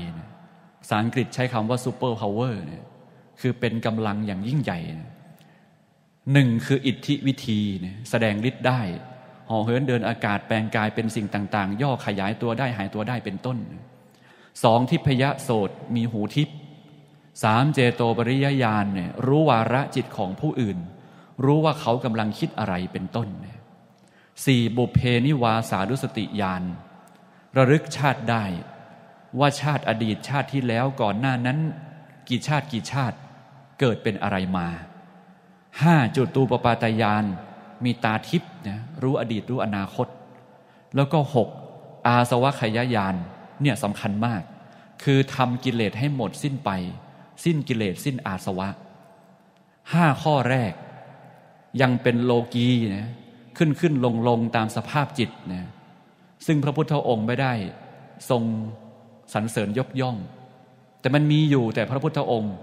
สภาษาอังกฤษใช้คำว่าซูเปอร์พาวเวอร์คือเป็นกำลังอย่างยิ่งใหญ่ หนึ่งคืออิทธิวิธี แสดงฤทธิ์ได้ห่อเหินเดินอากาศแปลงกายเป็นสิ่งต่างๆ ย่อขยายตัวได้หายตัวได้เป็นต้น สองทิพยะโสดมีหูทิพสามเจโตปริยญาณเนี่ยรู้วาระจิตของผู้อื่นรู้ว่าเขากำลังคิดอะไรเป็นต้น สี่บุพเพนิวาสารุสติญาณ ระลึกชาติได้ ว่าชาติอดีตชาติที่แล้วก่อนหน้านั้น กี่ชาติกี่ชาติเกิดเป็นอะไรมาห้าจุดตูปปาตายานมีตาทิพย์นะรู้อดีตรู้อนาคต แล้วก็หกอาสวะขยายานเนี่ยสำคัญมาก คือทำกิเลสให้หมดสิ้นไป สิ้นกิเลสสิ้นอาสวะห้าข้อแรกยังเป็นโลกีนะขึ้นขึ้นลงลงตามสภาพจิตนะซึ่งพระพุทธองค์ไม่ได้ทรงสรรเสริญยกย่อง แต่มันมีอยู่แต่พระพุทธองค์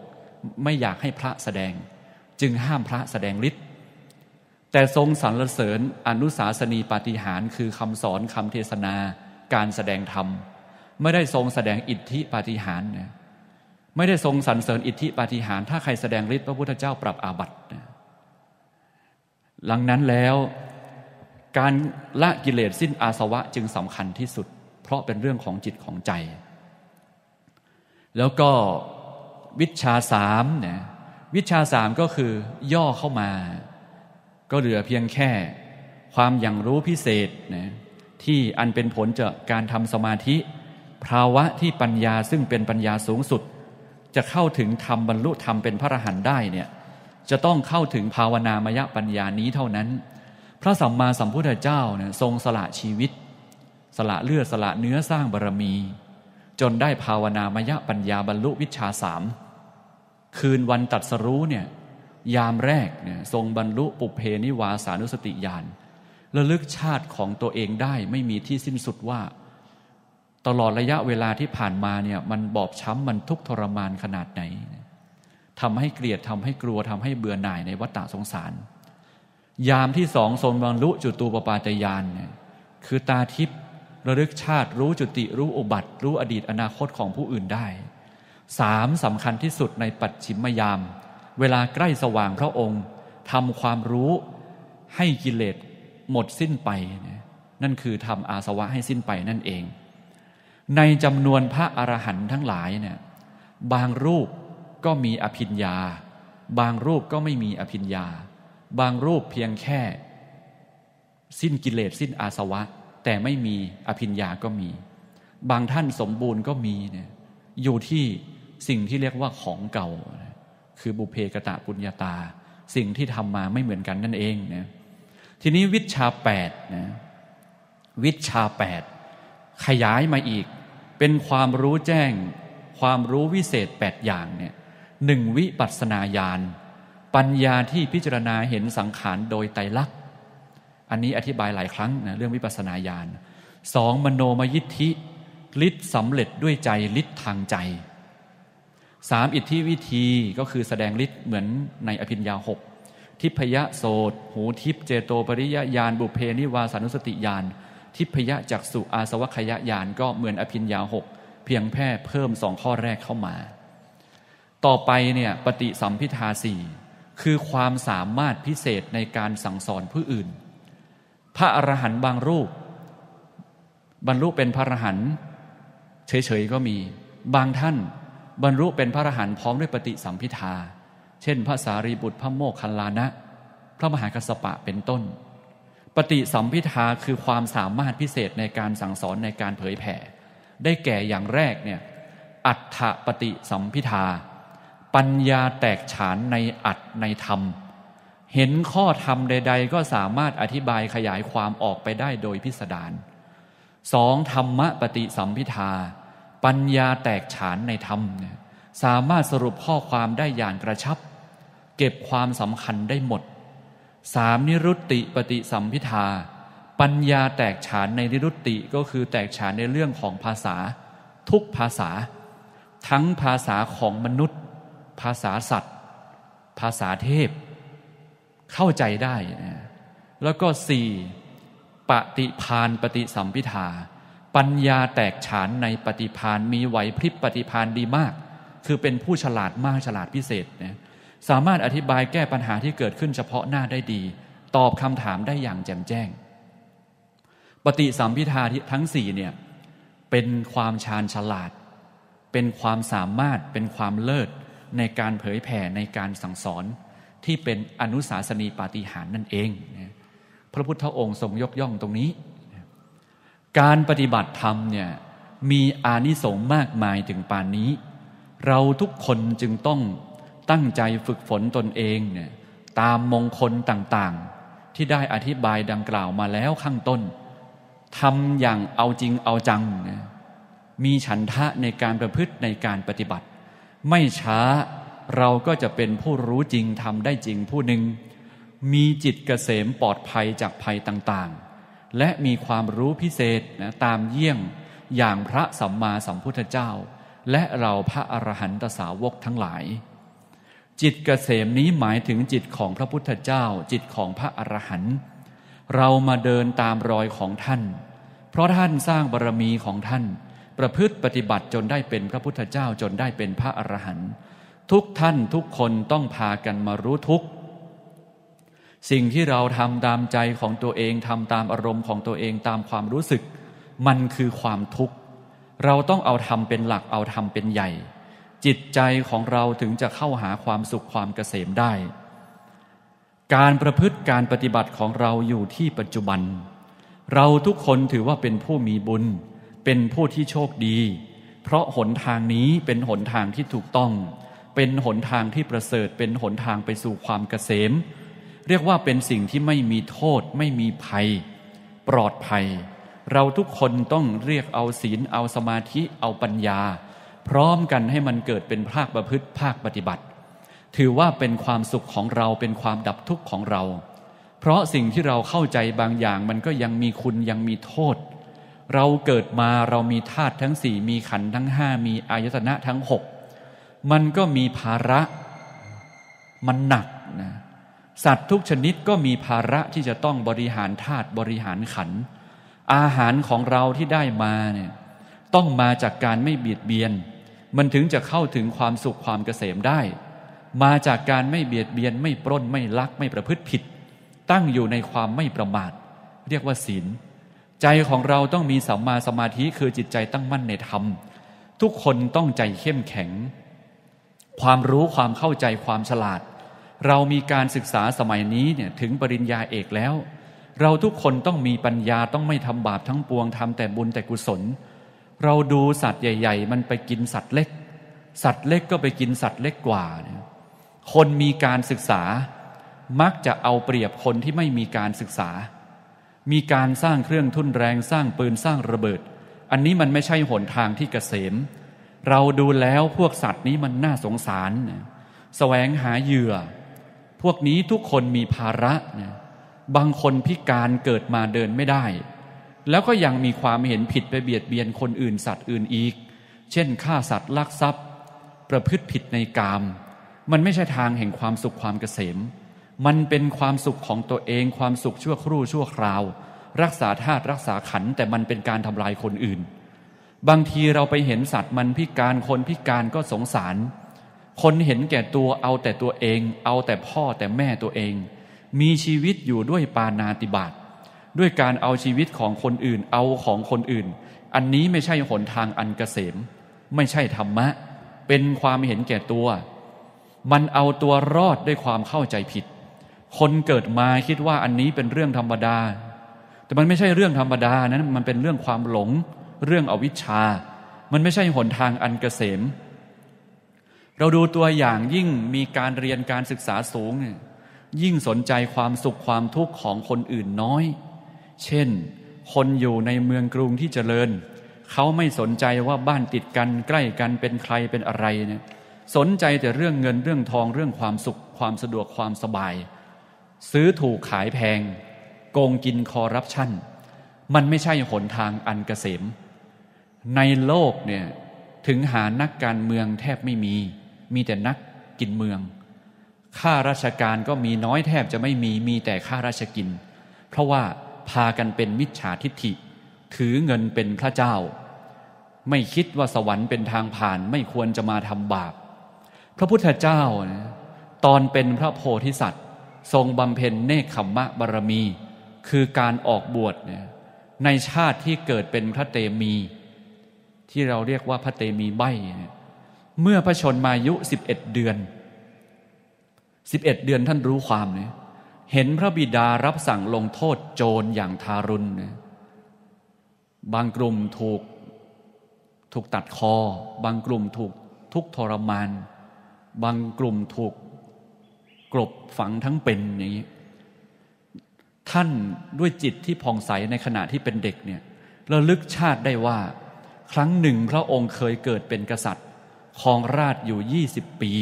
ไม่อยากให้พระแสดง จึงห้ามพระแสดงฤทธิ์แต่ทรงสรรเสริญอนุสาสนีปฏิหารคือคำสอนคำเทศนา การแสดงธรรม ไม่ได้ทรงแสดงอิทธิปาฏิหารนะไม่ได้ทรงสรรเสริญอิทธิปาฏิหารถ้าใครแสดงฤทธิ์พระพุทธเจ้าปรับอาบัตินะหลังนั้นแล้วการละกิเลสสิ้นอาสวะจึงสำคัญที่สุด เพราะเป็นเรื่องของจิตของใจ แล้วก็วิชาสามเนี่ยวิชาสามก็คือย่อเข้ามา ก็เหลือเพียงแค่ความอย่างรู้พิเศษนะที่อันเป็นผลจากการทำสมาธิภาวะที่ปัญญาซึ่งเป็นปัญญาสูงสุด จะเข้าถึงธรรมบรรลุธรรมเป็นพระอรหันต์ได้เนี่ยจะต้องเข้าถึงภาวนามยปัญญานี้เท่านั้น พระสัมมาสัมพุทธเจ้าเนี่ยทรงสละชีวิต สละเลือดสละเนื้อสร้างบารมี จนได้ภาวนามยปัญญาบรรลุวิชาสาม คืนวันตัดสรู้เนี่ย ยามแรกเนี่ยทรงบรรลุปุเพนิวาสานุสติญาณ ระลึกชาติของตัวเองได้ไม่มีที่สิ้นสุดว่า ตลอดระยะเวลาที่ผ่านมาเนี่ยมันบอบช้ำมันทุกทรมานขนาดไหนทำให้เกลียดทำให้กลัวทำให้เบื่อหน่ายในวัฏฏะสงสาร ยามที่สองทรงบรรลุจุตูปปาตยานเนี่ยคือตาทิพย์ระลึกชาติ รู้จุติรู้อุบัติรู้อดีตอนาคตของผู้อื่นได้สามสำคัญที่สุดในปัจฉิมยาม เวลาใกล้สว่างพระองค์ทำความรู้ให้กิเลสหมดสิ้นไป นั่นคือทำอาสวะให้สิ้นไปนั่นเอง ในจำนวนพระอรหันต์ทั้งหลายเนี่ยบางรูปก็มีอภิญญา บางรูปก็ไม่มีอภิญญา บางรูปเพียงแค่ สิ้นกิเลสสิ้นอาสวะแต่ไม่มีอภิญญาก็มี บางท่านสมบูรณ์ก็มีเนี่ยอยู่ที่สิ่งที่เรียกว่าของเก่า คือบุเพกะตะปุญญาตา สิ่งที่ทำมาไม่เหมือนกันนั่นเองนะทีนี้วิชาแปดนะวิชาแปดขยายมาอีก เป็นความรู้แจ้งความรู้วิเศษแปดอย่างเนี่ยหนึ่งวิปัสนาญาณปัญญาที่พิจารณาเห็นสังขารโดยไตรลักษณ์อันนี้อธิบายหลายครั้งนะ เรื่องวิปัสนาญาณสองมโนมยิทธิฤทธิ์สำเร็จด้วยใจฤทธิ์ทางใจสามอิทธิวิธีก็คือแสดงฤทธิ์เหมือนในอภิญญาหก ทิพยะโสตหูทิพเจโตปริยญาณบุเพนิวาสานุสติญาณทิพยะจักสุอาสวัคยญาณก็เหมือนอภิญญาหกเพียงแพ่เพิ่มสองข้อแรกเข้ามาต่อไปเนี่ยปฏิสัมพิทาสี่คือความสามารถพิเศษในการสั่งสอนผู้อื่น พระอรหันต์บางรูป บรรลุเป็นพระอรหันต์เฉยๆก็มี บางท่านบรรลุเป็นพระอรหันต์พร้อมด้วยปฏิสัมพิทา เช่นพระสารีบุตรพระโมคคัลลานะพระมหากัสสปะเป็นต้น ปฏิสัมพิทาคือความสามารถพิเศษในการสั่งสอนในการเผยแผ่ ได้แก่อย่างแรกเนี่ยอัฏฐปฏิสัมพิทาปัญญาแตกฉานในอัดในธรรม เห็นข้อธรรมใดๆ ก็สามารถอธิบายขยายความออกไปได้โดยพิสดารสองธรรมะปฏิสัมพิทาปัญญาแตกฉานในธรรม สามารถสรุปข้อความได้อย่างกระชับ เก็บความสำคัญได้หมดสามนิรุตติปฏิสัมพิทาปัญญาแตกฉานในนิรุตติก็คือแตกฉานในเรื่องของภาษา ทุกภาษา ทั้งภาษาของมนุษย์ภาษาสัตว์ ภาษาเทพ เข้าใจได้นะแล้วก็สี่ปฏิพานปฏิสัมพิทาปัญญาแตกฉานในปฏิพานมีไหวพริบปฏิพานดีมาก คือเป็นผู้ฉลาดมากฉลาดพิเศษนะสามารถอธิบายแก้ปัญหาที่เกิดขึ้นเฉพาะหน้าได้ดี ตอบคำถามได้อย่างแจ่มแจ้ง ปฏิสัมพิทาทั้งสี่เนี่ยเป็นความชาญฉลาด เป็นความสามารถ เป็นความเลิศในการเผยแผ่ในการสั่งสอนที่เป็นอนุสาสนีปาฏิหาริย์นั่นเอง พระพุทธองค์ทรงยกย่องตรงนี้ การปฏิบัติธรรมเนี่ยมีอานิสงส์มากมายถึงป่านนี้ เราทุกคนจึงต้องตั้งใจฝึกฝนตนเองเนี่ยตามมงคลต่างๆ ที่ได้อธิบายดังกล่าวมาแล้วข้างต้นทำอย่างเอาจริงเอาจังมีฉันทะในการประพฤติในการปฏิบัติไม่ช้าเราก็จะเป็นผู้รู้จริงทำได้จริงผู้หนึ่ง มีจิตเกษมปลอดภัยจากภัยต่างๆ และมีความรู้พิเศษนะตามเยี่ยงอย่างพระสัมมาสัมพุทธเจ้า และเราพระอรหันตสาวกทั้งหลาย จิตเกษมนี้หมายถึงจิตของพระพุทธเจ้า จิตของพระอรหันต์เรามาเดินตามรอยของท่าน เพราะท่านสร้างบารรมีของท่านประพฤติปฏิบัติจนได้เป็นพระพุทธเจ้าจนได้เป็นพระอรหันต์ทุกท่านทุกคนต้องพากันมารู้ทุกสิ่งที่เราทำตามใจของตัวเองทำตามอารมณ์ของตัวเองตามความรู้สึก มันคือความทุกข์ เราต้องเอาทำเป็นหลักเอาทำเป็นใหญ่ จิตใจของเราถึงจะเข้าหาความสุขความเกษมได้ การประพฤติการปฏิบัติของเราอยู่ที่ปัจจุบัน เราทุกคนถือว่าเป็นผู้มีบุญเป็นผู้ที่โชคดี เพราะหนทางนี้เป็นหนทางที่ถูกต้อง เป็นหนทางที่ประเสริฐเป็นหนทางไปสู่ความเกษม เรียกว่าเป็นสิ่งที่ไม่มีโทษไม่มีภัย ปลอดภัย เราทุกคนต้องเรียกเอาศีลเอาสมาธิเอาปัญญา พร้อมกันให้มันเกิดเป็นภาคประพฤติภาคปฏิบัติ ถือว่าเป็นความสุขของเราเป็นความดับทุกข์ของเรา เพราะสิ่งที่เราเข้าใจบางอย่างมันก็ยังมีคุณยังมีโทษเราเกิดมาเรามีธาตุทั้งสี่มีขันทั้งห้ามีอายตนะทั้งหกมันก็มีภาระ มันหนักนะสัตว์ทุกชนิดก็มีภาระที่จะต้องบริหารธาตุบริหารขัน อาหารของเราที่ได้มาเนี่ยต้องมาจากการไม่เบียดเบียน มันถึงจะเข้าถึงความสุขความเกษมได้ มาจากการไม่เบียดเบียนไม่ปล้นไม่ลักไม่ประพฤติผิด ตั้งอยู่ในความไม่ประมาท เรียกว่าศีลใจของเราต้องมีสัมมาสมาธิคือจิตใจตั้งมั่นในธรรม ทุกคนต้องใจเข้มแข็ง ความรู้ความเข้าใจความฉลาด เรามีการศึกษาสมัยนี้เนี่ยถึงปริญญาเอกแล้ว เราทุกคนต้องมีปัญญาต้องไม่ทำบาปทั้งปวงทำแต่บุญแต่กุศล เราดูสัตว์ใหญ่ ๆ มันไปกินสัตว์เล็ก สัตว์เล็กก็ไปกินสัตว์เล็กกว่า คนมีการศึกษามักจะเอาเปรียบคนที่ไม่มีการศึกษามีการสร้างเครื่องทุ่นแรงสร้างปืนสร้างระเบิด อันนี้มันไม่ใช่หนทางที่เกษม เราดูแล้วพวกสัตว์นี้มันน่าสงสารสแสวงหาเหยื่อ พวกนี้ทุกคนมีภาระ บางคนพิการเกิดมาเดินไม่ได้ แล้วก็ยังมีความเห็นผิดไปเบียดเบียนคนอื่นสัตว์อื่นอีก เช่นฆ่าสัตว์ลักทรัพย์ ประพฤติผิดในกาม มันไม่ใช่ทางแห่งความสุขความเกษมมันเป็นความสุขของตัวเองความสุขชั่วครู่ชั่วคราว รักษาธาตุรักษาขันแต่มันเป็นการทำลายคนอื่น บางทีเราไปเห็นสัตว์มันพิการคนพิการก็สงสาร คนเห็นแก่ตัวเอาแต่ตัวเอง เอาแต่พ่อแต่แม่ตัวเอง มีชีวิตอยู่ด้วยปานาติบาต ด้วยการเอาชีวิตของคนอื่นเอาของคนอื่น อันนี้ไม่ใช่หนทางอันเกษม ไม่ใช่ธรรมะ เป็นความเห็นแก่ตัว มันเอาตัวรอดด้วยความเข้าใจผิดคนเกิดมาคิดว่าอันนี้เป็นเรื่องธรรมดา แต่มันไม่ใช่เรื่องธรรมดานะมันเป็นเรื่องความหลง เรื่องอวิชชา มันไม่ใช่หนทางอันเกษม เราดูตัวอย่างยิ่งมีการเรียนการศึกษาสูง ยิ่งสนใจความสุขความทุกข์ของคนอื่นน้อย เช่น คนอยู่ในเมืองกรุงที่เจริญ เขาไม่สนใจว่าบ้านติดกันใกล้กันเป็นใครเป็นอะไรเนี่ยสนใจแต่เรื่องเงินเรื่องทองเรื่องความสุขความสะดวกความสบายซื้อถูกขายแพงโกงกินคอร์รัปชันมันไม่ใช่หนทางอันกเกษม ในโลกเนี่ยถึงหานักการเมืองแทบไม่มี มีแต่นักกินเมืองข้าราชการก็มีน้อยแทบจะไม่มีมีแต่ข้าราชกิน เพราะว่าพากันเป็นมิจฉาทิฐิ ถือเงินเป็นพระเจ้า ไม่คิดว่าสวรรค์เป็นทางผ่านไม่ควรจะมาทำบาปพระพุทธเจ้า ตอนเป็นพระโพธิสัตว์ทรงบำเพ็ญเนคขมะบารมี คือการออกบวชเนี่ยในชาติที่เกิดเป็นพระเตมี ที่เราเรียกว่าพระเตมีใบ เมื่อพระชนมายุ11เดือน11เดือนท่านรู้ความเนี่ยเห็นพระบิดารับสั่งลงโทษโจรอย่างทารุณ บางกลุ่มถูกถูกตัดคอ บางกลุ่มถูกทุกทรมาน บางกลุ่มถูกกลบฝังทั้งเป็นอย่างนี้ ท่านด้วยจิตที่ผ่องใสในขณะที่เป็นเด็กเนี่ยระลึกชาติได้ว่า ครั้งหนึ่งพระองค์เคยเกิดเป็นกษัตริย์ครองราชอยู่20ปี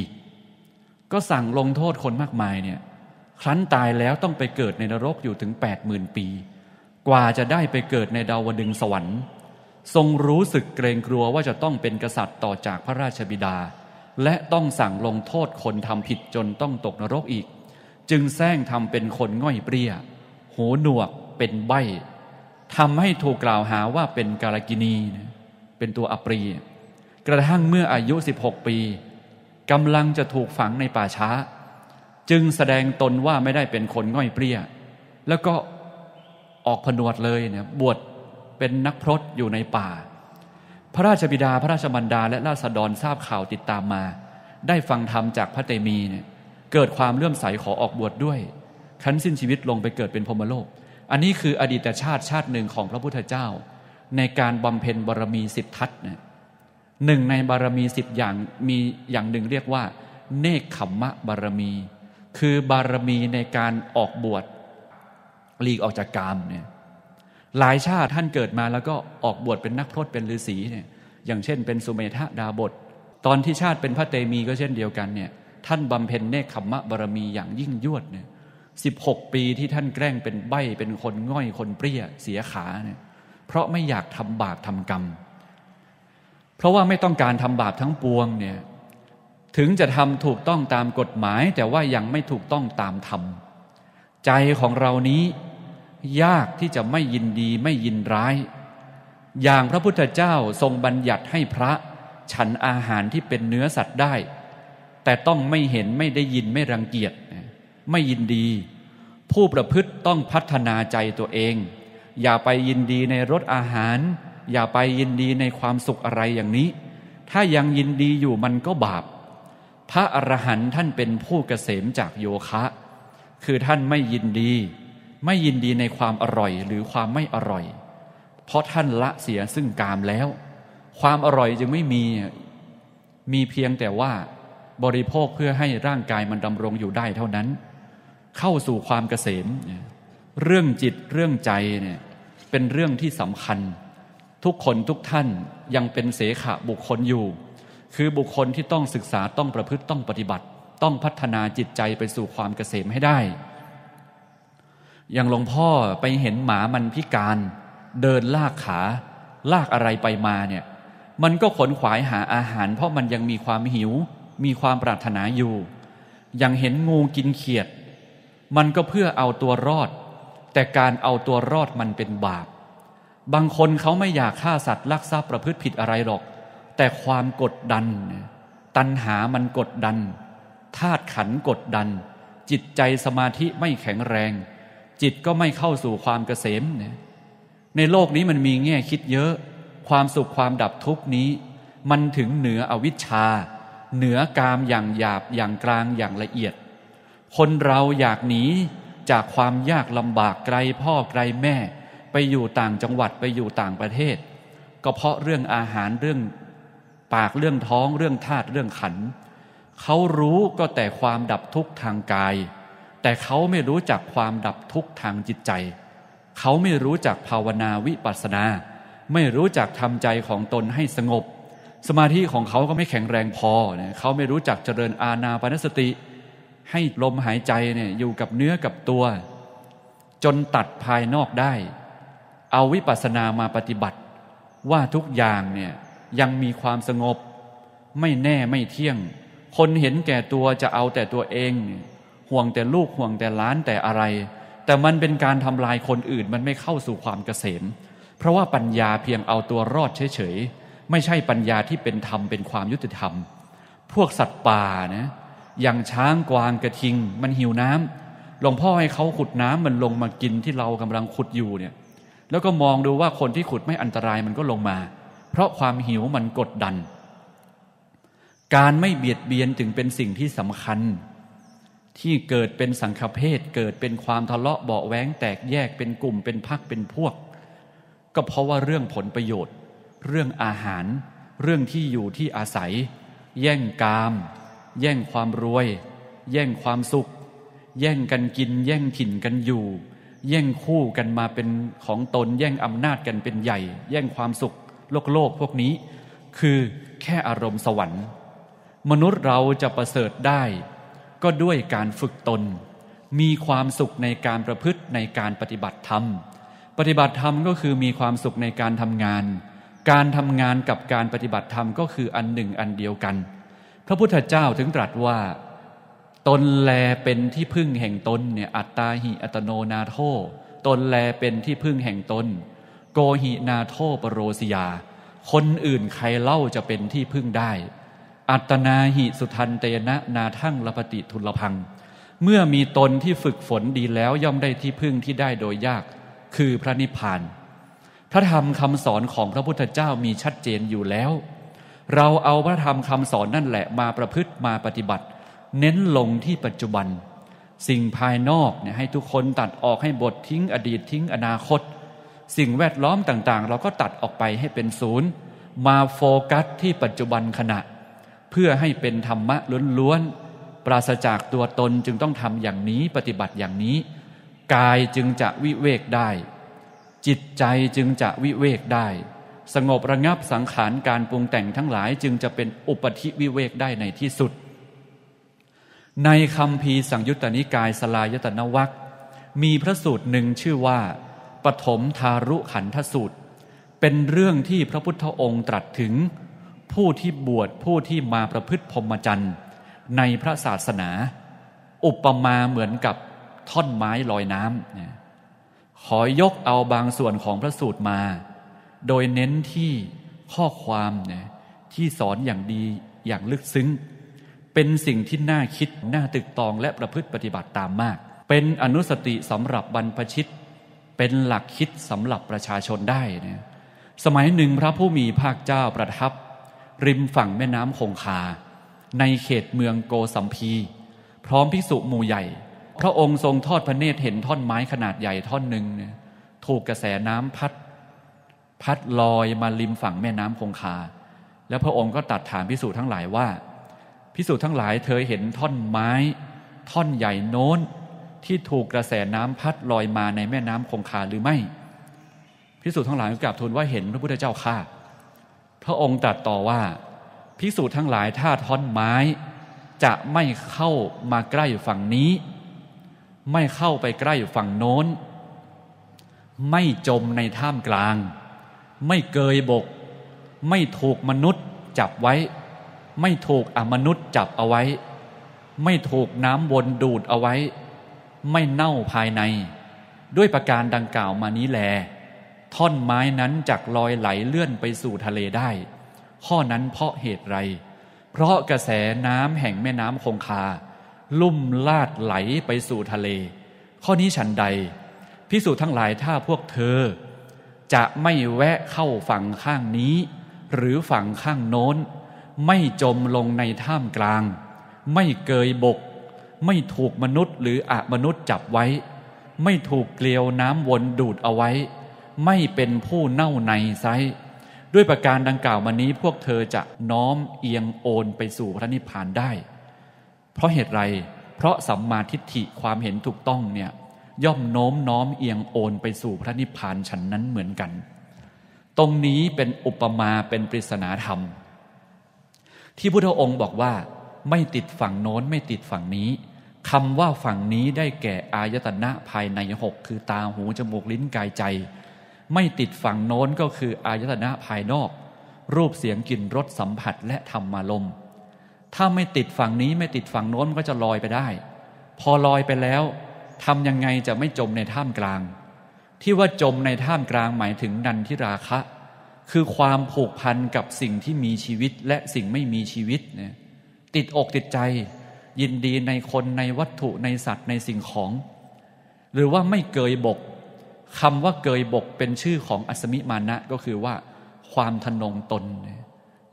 ก็สั่งลงโทษคนมากมายเนี่ยครั้นตายแล้วต้องไปเกิดในนรกอยู่ถึง80,000ปีกว่าจะได้ไปเกิดในดาวดึงสวรรค์ ทรงรู้สึกเกรงกลัวว่าจะต้องเป็นกษัตริย์ต่อจากพระราชบิดาและต้องสั่งลงโทษคนทำผิดจนต้องตกนรกอีก จึงแซงทำเป็นคนง่อยเปรี้ยหูหนวกเป็นใบทำให้ถูกกล่าวหาว่าเป็นกาลกินีเป็นตัวอปรี กระทั่งเมื่ออายุ 16 ปีกำลังจะถูกฝังในป่าช้า จึงแสดงตนว่าไม่ได้เป็นคนง่อยเปรี้ยแล้วก็ออกผนวดเลยเนี่ยบวชเป็นนักพรตอยู่ในป่าพระราชบิดาพระราชบรรดาและราษฎรทราบข่าวติดตามมา ได้ฟังธรรมจากพระเตมีเนี่ยเกิดความเลื่อมใส ขอออกบวชดด้วย ขั้นสิ้นชีวิตลงไปเกิดเป็นพรมโลก อันนี้คืออดีตชาติชาติหนึ่งของพระพุทธเจ้า ในการบำเพ็ญบารมีสิบทัศนะหนึ่งในบารมีสิบอย่างมีอย่างหนึ่งเรียกว่าเนคขมมะบารมี คือบารมีในการออกบวชหลีกออกจากกามเนี่ยหลายชาติท่านเกิดมาแล้วก็ออกบวชเป็นนักพรตเป็นฤาษีเนี่ยอย่างเช่นเป็นสุเมธาดาบทตอนที่ชาติเป็นพระเตมีก็เช่นเดียวกันเนี่ย ท่านบำเพ็ญเนคขมมะบารมีอย่างยิ่งยวดเนี่ยสิบหกปีที่ท่านแกล้งเป็นใบเป็นคนง่อยคนเปรี้ยเสียขาเนี่ยเพราะไม่อยากทำบาปทำกรรม เพราะว่าไม่ต้องการทำบาปทั้งปวงเนี่ย ถึงจะทำถูกต้องตามกฎหมาย แต่ว่ายังไม่ถูกต้องตามธรรมใจของเรานี้ยากที่จะไม่ยินดีไม่ยินร้าย อย่างพระพุทธเจ้าทรงบัญญัติให้พระ ฉันอาหารที่เป็นเนื้อสัตว์ได้ แต่ต้องไม่เห็นไม่ได้ยินไม่รังเกียจ ไม่ยินดี ผู้ประพฤติต้องพัฒนาใจตัวเอง อย่าไปยินดีในรสอาหาร อย่าไปยินดีในความสุขอะไรอย่างนี้ ถ้ายังยินดีอยู่มันก็บาปพระอรหันต์ท่านเป็นผู้เกษมจากโยคะ คือท่านไม่ยินดีไม่ยินดีในความอร่อยหรือความไม่อร่อย เพราะท่านละเสียซึ่งกามแล้ว ความอร่อยจึงไม่มีมีเพียงแต่ว่าบริโภคเพื่อให้ร่างกายมันดำรงอยู่ได้เท่านั้น เข้าสู่ความเกษมเรื่องจิตเรื่องใจเนี่ยเป็นเรื่องที่สำคัญ ทุกคนทุกท่านยังเป็นเสขะบุคคลอยู่ คือบุคคลที่ต้องศึกษาต้องประพฤติต้องปฏิบัติ ต้องพัฒนาจิตใจไปสู่ความเกษมให้ได้อย่างหลวงพ่อไปเห็นหมามันพิการ เดินลากขา ลากอะไรไปมาเนี่ย มันก็ขนขวายหาอาหารเพราะมันยังมีความหิว มีความปรารถนาอยู่อย่างเห็นงูกินเขียด มันก็เพื่อเอาตัวรอด แต่การเอาตัวรอดมันเป็นบาป บางคนเขาไม่อยากฆ่าสัตว์ลักทรัพย์ประพฤติผิดอะไรหรอก แต่ความกดดัน ตัณหามันกดดันธาตุขันกดดัน จิตใจสมาธิไม่แข็งแรงจิตก็ไม่เข้าสู่ความเกษมเนี่ยในโลกนี้มันมีแง่คิดเยอะ ความสุขความดับทุกนี้ มันถึงเหนืออวิชชาเหนือกามอย่างหยาบอย่างกลางอย่างละเอียด คนเราอยากหนีจากความยากลำบากไกลพ่อไกลแม่ไปอยู่ต่างจังหวัดไปอยู่ต่างประเทศ ก็เพราะเรื่องอาหารเรื่อง ปากเรื่องท้องเรื่องธาตุเรื่องขันเขารู้ก็แต่ความดับทุกข์ทางกายแต่เขาไม่รู้จักความดับทุกข์ทางจิตใจ เขาไม่รู้จักภาวนาวิปัสนา ไม่รู้จักทำใจของตนให้สงบ สมาธิของเขาก็ไม่แข็งแรงพอเขาไม่รู้จักเจริญอาณาปณสติ ให้ลมหายใจเนี่ยอยู่กับเนื้อกับตัว จนตัดภายนอกได้ เอาวิปัสสนามาปฏิบัติ ว่าทุกอย่างเนี่ยยังมีความสงบ ไม่แน่ไม่เที่ยง คนเห็นแก่ตัวจะเอาแต่ตัวเองเห่วงแต่ลูกห่วงแต่ล้านแต่อะไร แต่มันเป็นการทำลายคนอื่นมันไม่เข้าสู่ความเกษมเพราะว่าปัญญาเพียงเอาตัวรอดเฉยๆ ไม่ใช่ปัญญาที่เป็นธรรมเป็นความยุติธรรม พวกสัตว์ป่านะ อย่างช้างกวางกระทิงมันหิวน้ำหลวงพ่อให้เขาขุดน้ำมันลงมากินที่เรากำลังขุดอยู่เนี่ยแล้วก็มองดูว่าคนที่ขุดไม่อันตรายมันก็ลงมา เพราะความหิวมันกดดัน การไม่เบียดเบียนถึงเป็นสิ่งที่สำคัญที่เกิดเป็นสังฆเพศเกิดเป็นความทะเลาะเบาแหวงแตกแยกเป็นกลุ่มเป็นพักเป็นพวก ก็เพราะว่าเรื่องผลประโยชน์เรื่องอาหาร เรื่องที่อยู่ที่อาศัย แย่งกาม แย่งความรวยแย่งความสุขแย่งกันกินแย่งถิ่นกันอยู่ แย่งคู่กันมาเป็นของตนแย่งอำนาจกันเป็นใหญ่ แย่งความสุข โลกโลกพวกนี้คือแค่อารมณ์สวรรค์ มนุษย์เราจะประเสริฐได้ก็ด้วยการฝึกตน มีความสุขในการประพฤติในการปฏิบัติธรรม ปฏิบัติธรรมก็คือมีความสุขในการทำงาน การทำงานกับการปฏิบัติธรรมก็คืออันหนึ่งอันเดียวกัน พระพุทธเจ้าถึงตรัสว่า ตนแลเป็นที่พึ่งแห่งตนเนี่ยอัตตาหิอัตโนนาโทตนแลเป็นที่พึ่งแห่งตนโกหินาโทปโรสิยา คนอื่นใครเล่าจะเป็นที่พึ่งได้อัตนาหิสุทันเตนะนาทั่งลปฏิทุลพัง เมื่อมีตนที่ฝึกฝนดีแล้วย่อมได้ที่พึ่งที่ได้โดยยาก คือพระนิพพานพระธรรมคำสอนของพระพุทธเจ้ามีชัดเจนอยู่แล้ว เราเอาพระธรรมคำสอนนั่นแหละมาประพฤติมาปฏิบัติ เน้นลงที่ปัจจุบัน สิ่งภายนอกเนี่ยให้ทุกคนตัดออกให้บททิ้งอดีตทิ้งอนาคต สิ่งแวดล้อมต่างๆ เราก็ตัดออกไปให้เป็นศูนย์มาโฟกัสที่ปัจจุบันขณะพื่อให้เป็นธรรมะล้วนๆปราศจากตัวตนจึงต้องทำอย่างนี้ปฏิบัติอย่างนี้ กายจึงจะวิเวกได้ จิตใจจึงจะวิเวกได้ สงบระงับสังขารการปรุงแต่งทั้งหลายจึงจะเป็นอุปธิวิเวกได้ในที่สุด ในคำพีสังยุตตนิกายสลายตนวัคมีพระสูตรหนึ่งชื่อว่าปฐมทารุขันธสูตร เป็นเรื่องที่พระพุทธองค์ตรัสถึงผู้ที่บวชผู้ที่มาประพฤติพรหมจรรย์ในพระศาสนา อุปมาเหมือนกับท่อนไม้ลอยน้ำขอยกเอาบางส่วนของพระสูตรมา โดยเน้นที่ข้อความนะที่สอนอย่างดีอย่างลึกซึ้ง เป็นสิ่งที่น่าคิดน่าตึกตองและประพฤติปฏิบัติตามมาก เป็นอนุสติสำหรับบรรพชิตเป็นหลักคิดสำหรับประชาชนได้นะสมัยหนึ่งพระผู้มีภาคเจ้าประทับริมฝั่งแม่น้ำคงคา ในเขตเมืองโกสัมพีพร้อมพิสุหมู่ใหญ่ พระองค์ทรงทอดพระเนตรเห็นท่อนไม้ขนาดใหญ่ท่อนหนึ่งเนี่ยถูกกระแสน้ำพัด พัดลอยมาริมฝั่งแม่น้ำคงคา แล้วพระองค์ก็ตัดถามพิสุทั้งหลายว่า พิสุทั้งหลายเธอเห็นท่อนไม้ ท่อนใหญ่โน้น ที่ถูกกระแสน้ำพัดลอยมาในแม่น้ำคงคาหรือไม่พิสุทั้งหลายกราบทูลว่าเห็นพระพุทธเจ้าข้าพระองค์ตรัสต่อว่าพิสูจน์ทั้งหลายถ้าท่อนไม้ จะไม่เข้ามาใกล้ฝั่งนี้ ไม่เข้าไปใกล้ฝั่งโน้น ไม่จมในถ้ำกลาง ไม่เกยบก ไม่ถูกมนุษย์จับไว้ ไม่ถูกอมนุษย์จับเอาไว้ ไม่ถูกน้ำวนดูดเอาไว้ ไม่เน่าภายใน ด้วยประการดังกล่าวมานี้แลท่อนไม้นั้นจักลอยไหลเลื่อนไปสู่ทะเลได้ ข้อนั้นเพราะเหตุไร เพราะกระแสน้ำแห่งแม่น้ำคงคา ลุ่มลาดไหลไปสู่ทะเล ข้อนี้ฉันใด พิสูจน์ทั้งหลายถ้าพวกเธอ จะไม่แวะเข้าฝั่งข้างนี้ หรือฝั่งข้างโน้น ไม่จมลงในท่ามกลาง ไม่เกยบก ไม่ถูกมนุษย์หรืออมนุษย์จับไว้ ไม่ถูกเกลียวน้ำวนดูดเอาไว้ไม่เป็นผู้เน่าในไซด้วยประการดังกล่าวมานี้พวกเธอจะน้อมเอียงโอนไปสู่พระนิพพานได้ เพราะเหตุไร เพราะสัมมาทิฏฐิความเห็นถูกต้องเนี่ย ย่อมโน้มน้อมเอียงโอนไปสู่พระนิพพานฉันนั้นเหมือนกัน ตรงนี้เป็นอุปมาเป็นปริศนาธรรม ที่พุทธองค์บอกว่า ไม่ติดฝั่งโน้น ไม่ติดฝั่งนี้คำว่าฝั่งนี้ได้แก่อายตนะภายในหกคือตาหูจมูกลิ้นกายใจไม่ติดฝั่งโน้น ก็คือ อายตนะภายนอก รูปเสียงกลิ่นรสสัมผัสและธรรมารมณ์ถ้าไม่ติดฝั่งนี้ไม่ติดฝั่งโน้นก็จะลอยไปได้ พอลอยไปแล้วทำยังไงจะไม่จมในท่ามกลาง ที่ว่าจมในท่ามกลางหมายถึงนันทิราคะ คือความผูกพันกับสิ่งที่มีชีวิตและสิ่งไม่มีชีวิตเนี่ยติดอกติดใจยินดีในคนในวัตถุในสัตว์ในสิ่งของ หรือว่าไม่เกยบกคำว่าเกยบกเป็นชื่อของอัสมิมานะ ก็คือว่าความทนงตน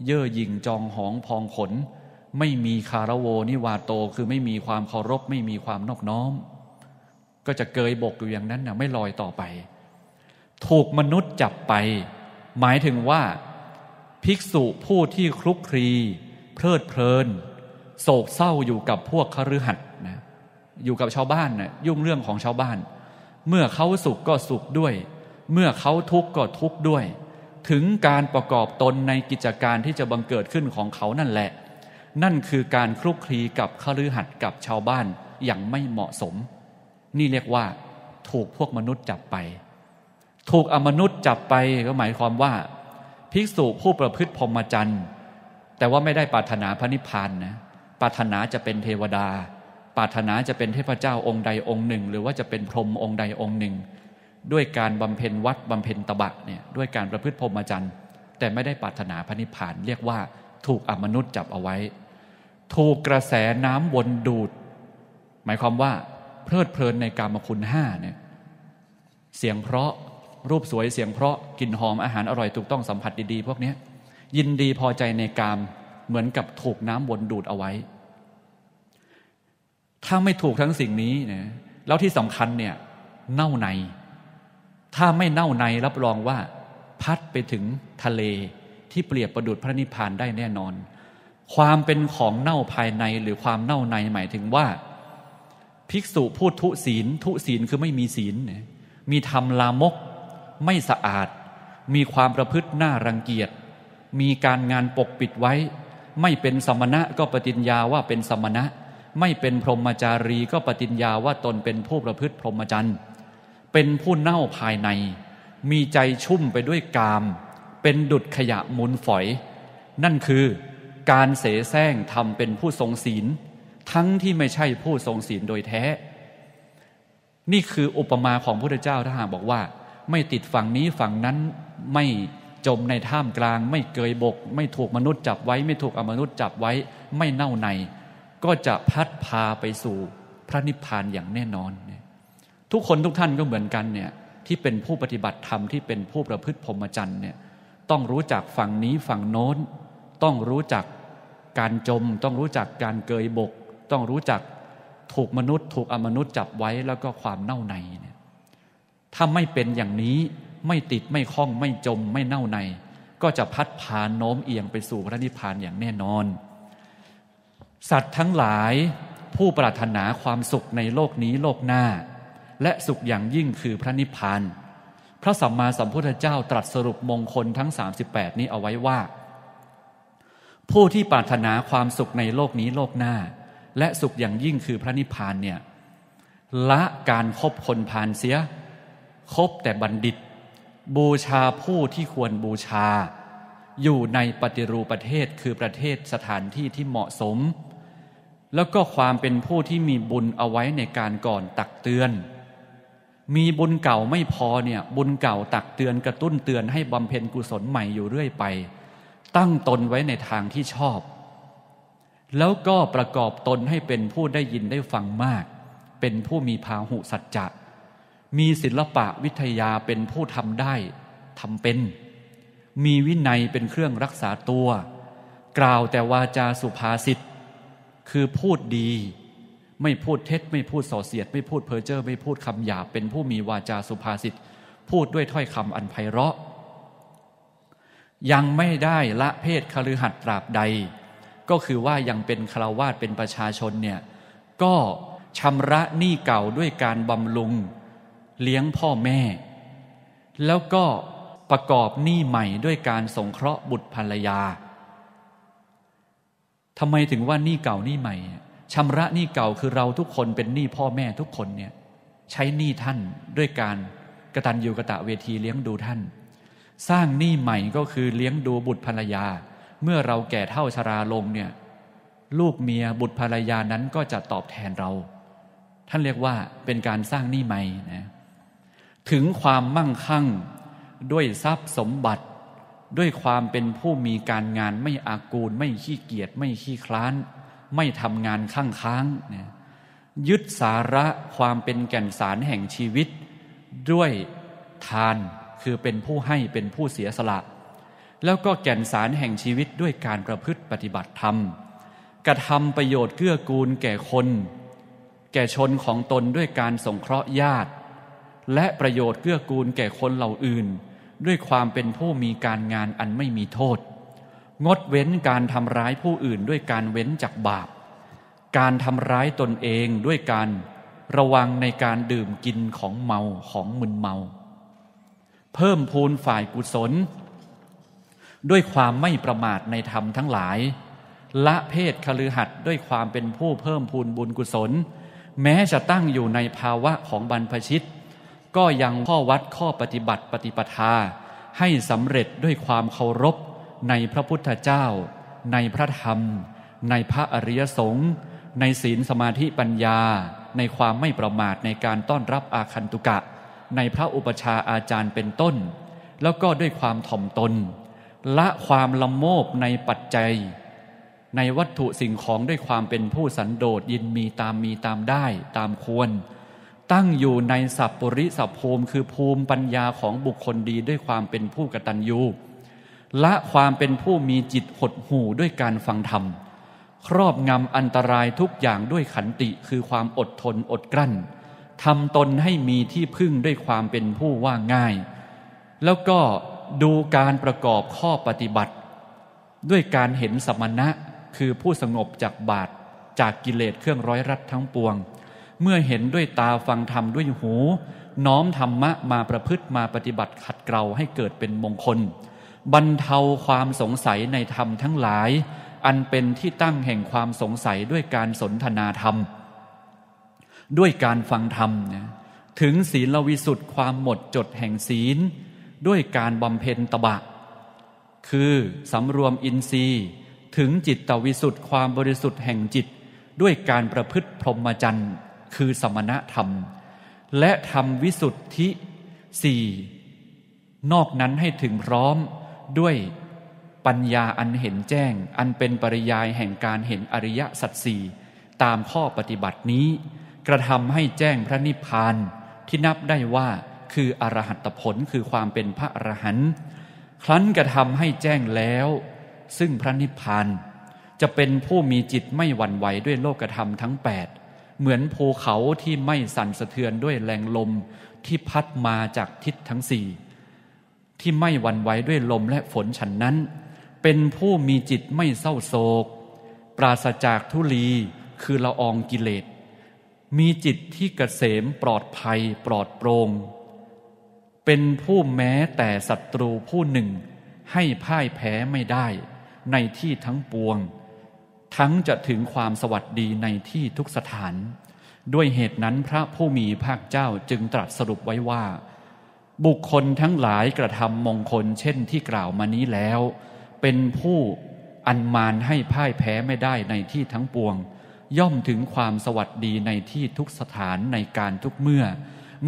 เย่อหยิ่งจองหองพองขน ไม่มีคารโวนิวาโตคือไม่มีความเคารพไม่มีความนอบน้อม ก็จะเกยบกอยู่อย่างนั้นนะไม่ลอยต่อไป ถูกมนุษย์จับไป หมายถึงว่า ภิกษุผู้ที่คลุกคลีเพลิดเพลิน โศกเศร้าอยู่กับพวกคฤหัสถ์นะอยู่กับชาวบ้านนะยุ่งเรื่องของชาวบ้านเมื่อเขาสุขก็สุขด้วย เมื่อเขาทุกข์ก็ทุกข์ด้วย ถึงการประกอบตนในกิจการที่จะบังเกิดขึ้นของเขานั่นแหละ นั่นคือการคลุกคลีกับคฤหัสถ์กับชาวบ้านอย่างไม่เหมาะสม นี่เรียกว่า ถูกพวกมนุษย์จับไป ถูกอมนุษย์จับไป ก็หมายความว่า ภิกษุผู้ประพฤติพรหมจรรย์ แต่ว่าไม่ได้ปรารถนาพระนิพพานนะปรารถนาจะเป็นเทวดาปรารถนาจะเป็นเทพเจ้าองค์ใดองค์หนึ่ง หรือว่าจะเป็นพรหมองค์ใดองค์หนึ่ง ด้วยการบำเพ็ญวัดบำเพ็ญตบะเนี่ยด้วยการประพฤติพรหมจรรย์แต่ไม่ได้ปรารถนาพระนิพพานเรียกว่า ถูกอมนุษย์จับเอาไว้ ถูกกระแสน้ำวนดูด หมายความว่าเพลิดเพลินในกามคุณห้าเนี่ยเสียงเพราะรูปสวยเสียงเพราะกลิ่นหอมอาหารอร่อยถูกต้องสัมผัสดีๆพวกนี้ยินดีพอใจในกามเหมือนกับถูกน้ำวนดูดเอาไว้ถ้าไม่ถูกทั้งสิ่งนี้นะแล้วที่สำคัญเนี่ย เน่าใน ถ้าไม่เน่าในรับรองว่า พัดไปถึงทะเลที่เปรียบประดุจพระนิพพานได้แน่นอน ความเป็นของเน่าภายในหรือความเน่าในหมายถึงว่า ภิกษุพูดทุศีลทุศีลคือไม่มีศีลมีธรรมลามกไม่สะอาด มีความประพฤติน่ารังเกียจ มีการงานปกปิดไว้ ไม่เป็นสมณะก็ปฏิญญาว่าเป็นสมณะไม่เป็นพรหมจารีก็ปฏิญญาว่าตนเป็นผู้ประพฤติพรหมจรรย์ เป็นผู้เน่าภายใน มีใจชุ่มไปด้วยกาม เป็นดุดขยะมูลฝอย นั่นคือการเสแสร้งทำเป็นผู้ทรงศีล ทั้งที่ไม่ใช่ผู้ทรงศีลโดยแท้ นี่คืออุปมาของพระพุทธเจ้าถ้าหากบอกว่า ไม่ติดฝั่งนี้ฝั่งนั้นไม่จมในท่ามกลาง ไม่เกยบก ไม่ถูกมนุษย์จับไว้ไม่ถูกอมนุษย์จับไว้ ไม่เน่าในก็จะพัดพาไปสู่พระนิพพานอย่างแน่นอน ทุกคนทุกท่านก็เหมือนกันเนี่ยที่เป็นผู้ปฏิบัติธรรมที่เป็นผู้ประพฤติพรหมจรรย์เนี่ยต้องรู้จักฝั่งนี้ฝั่งโน้น ต้องรู้จักการจม ต้องรู้จักการเกยบก ต้องรู้จักถูกมนุษย์ถูกอมนุษย์จับไว้แล้วก็ความเน่าในเนี่ยถ้าไม่เป็นอย่างนี้ไม่ติดไม่คล้องไม่จมไม่เน่าในก็จะพัดพาโน้มเอียงไปสู่พระนิพพานอย่างแน่นอนสัตว์ทั้งหลายผู้ปรารถนาความสุขในโลกนี้โลกหน้า และสุขอย่างยิ่งคือพระนิพพานพระสัมมาสัมพุทธเจ้าตรัสสรุปมงคลทั้ง 38 นี้เอาไว้ว่า ผู้ที่ปรารถนาความสุขในโลกนี้โลกหน้า และสุขอย่างยิ่งคือพระนิพพานเนี่ย ละการครบคนพานเสีย คบแต่บัณฑิต บูชาผู้ที่ควรบูชา อยู่ในปฏิรูปประเทศคือประเทศสถานที่ที่เหมาะสมแล้วก็ความเป็นผู้ที่มีบุญเอาไว้ในการก่อนตักเตือน มีบุญเก่าไม่พอเนี่ยบุญเก่าตักเตือนกระตุ้นเตือนให้บำเพ็ญกุศลใหม่อยู่เรื่อยไป ตั้งตนไว้ในทางที่ชอบ แล้วก็ประกอบตนให้เป็นผู้ได้ยินได้ฟังมาก เป็นผู้มีพาหุสัจจะมีศิลปะวิทยาเป็นผู้ทำได้ทำเป็น มีวินัยเป็นเครื่องรักษาตัว กล่าวแต่วาจาสุภาษิตคือพูดดี ไม่พูดเท็จไม่พูดส่อเสียดไม่พูดเพ้อเจ้อไม่พูดคำหยาบ เป็นผู้มีวาจาสุภาษิตพูดด้วยถ้อยคำอันไพเราะ ยังไม่ได้ละเพศคฤหัสตราบใด ก็คือว่ายังเป็นคารวาสเป็นประชาชนเนี่ย ก็ชำระหนี้เก่าด้วยการบำรุง เลี้ยงพ่อแม่ แล้วก็ประกอบหนี้ใหม่ด้วยการสงเคราะห์บุตรภรรยาทำไมถึงว่านี่เก่านี่ใหม่ชาระนี่เก่าคือเราทุกคนเป็นหนี้พ่อแม่ทุกคนเนี่ยใช้หนี้ท่านด้วยการกระตันยูกระตะเวทีเลี้ยงดูท่าน สร้างหนี้ใหม่ก็คือเลี้ยงดูบุตรภรรยา เมื่อเราแก่เท่าชราลงเนี่ย ลูกเมียบุตรภรรยานั้นก็จะตอบแทนเรา ท่านเรียกว่าเป็นการสร้างหนี้ใหม่นะถึงความมั่งคั่งด้วยทรัพย์สมบัติด้วยความเป็นผู้มีการงานไม่อากูลไม่ขี้เกียจไม่ขี้คล้าน ไม่ทำงานข้างค้างเนี่ยยึดสาระความเป็นแก่นสารแห่งชีวิต ด้วยทานคือเป็นผู้ให้เป็นผู้เสียสละ แล้วก็แก่นสารแห่งชีวิตด้วยการประพฤติปฏิบัติธรรมกระทำประโยชน์เกื้อกูลแก่คน แก่ชนของตนด้วยการสงเคราะห์ญาติ และประโยชน์เกื้อกูลแก่คนเหล่าอื่นด้วยความเป็นผู้มีการงานอันไม่มีโทษ งดเว้นการทำร้ายผู้อื่นด้วยการเว้นจากบาป การทำร้ายตนเองด้วยการระวังในการดื่มกินของเมาของมึนเมา เพิ่มพูนฝ่ายกุศล ด้วยความไม่ประมาทในธรรมทั้งหลาย ละเพศคลือหัดด้วยความเป็นผู้เพิ่มพูนบุญกุศล แม้จะตั้งอยู่ในภาวะของบรรพชิตก็ยังข้อวัดข้อปฏิบัติปฏิปทาให้สำเร็จด้วยความเคารพ ในพระพุทธเจ้า ในพระธรรม ในพระอริยสงฆ์ในศีลสมาธิปัญญา ในความไม่ประมาทในการต้อนรับอาคันตุกะ ในพระอุปชาอาจารย์เป็นต้น แล้วก็ด้วยความถ่อมตนละความลำโมบในปัจจัย ในวัตถุสิ่งของด้วยความเป็นผู้สันโดษยินมีตามมีตามได้ตามควรตั้งอยู่ในสัพปริสัพภูมิคือภูมิปัญญาของบุคคลดีด้วยความเป็นผู้กตัญญู และความเป็นผู้มีจิตหดหู่ด้วยการฟังธรรม ครอบงำอันตรายทุกอย่างด้วยขันติคือความอดทนอดกลั้นทำตนให้มีที่พึ่งด้วยความเป็นผู้ว่าง่าย แล้วก็ดูการประกอบข้อปฏิบัติ ด้วยการเห็นสมณะคือผู้สงบจากบาตจากกิเลสเครื่องร้อยรัดทั้งปวงเมื่อเห็นด้วยตาฟังธรรมด้วยหู น้อมธรรมะมาประพฤติมาปฏิบัติขัดเกลาให้เกิดเป็นมงคล บรรเทาความสงสัยในธรรมทั้งหลาย อันเป็นที่ตั้งแห่งความสงสัยด้วยการสนทนาธรรม ด้วยการฟังธรรมนะถึงศีลวิสุทธิ์ความหมดจดแห่งศีล ด้วยการบำเพ็ญตบะ คือสำรวมอินทรีย์ ถึงจิตตวิสุทธิ์ความบริสุทธิ์แห่งจิต ด้วยการประพฤติพรหมจรรย์คือ สมณธรรม และ ธรรม วิสุทธิสี่นอกนั้นให้ถึงพร้อมด้วยปัญญาอันเห็นแจ้งอันเป็นปริยายแห่งการเห็นอริยสัจสี่ตามข้อปฏิบัตินี้ กระทำให้แจ้งพระนิพพานที่นับได้ว่าคืออรหัตผลคือความเป็นพระอรหันต์ครั้นกระทำให้แจ้งแล้ว ซึ่งพระนิพพานจะเป็นผู้มีจิตไม่หวั่นไหวด้วยโลกธรรมทั้งแปดเหมือนภูเขาที่ไม่สั่นสะเทือนด้วยแรงลมที่พัดมาจากทิศทั้งสี่ ที่ไม่หวั่นไหวด้วยลมและฝนฉันนั้น เป็นผู้มีจิตไม่เศร้าโศกปราศจากทุลีคือละอองกิเลสมีจิตที่กเกษมปลอดภัยปลอดโปรง่งเป็นผู้แม้แต่ศัตรูผู้หนึ่ง ให้พ่ายแพ้ไม่ได้ในที่ทั้งปวงทั้งจะถึงความสวัสดีในที่ทุกสถาน ด้วยเหตุนั้นพระผู้มีภาคเจ้าจึงตรัสสรุปไว้ว่า บุคคลทั้งหลายกระทำมงคลเช่นที่กล่าวมานี้แล้ว เป็นผู้อันมานให้พ่ายแพ้ไม่ได้ในที่ทั้งปวง ย่อมถึงความสวัสดีในที่ทุกสถานในการทุกเมื่อ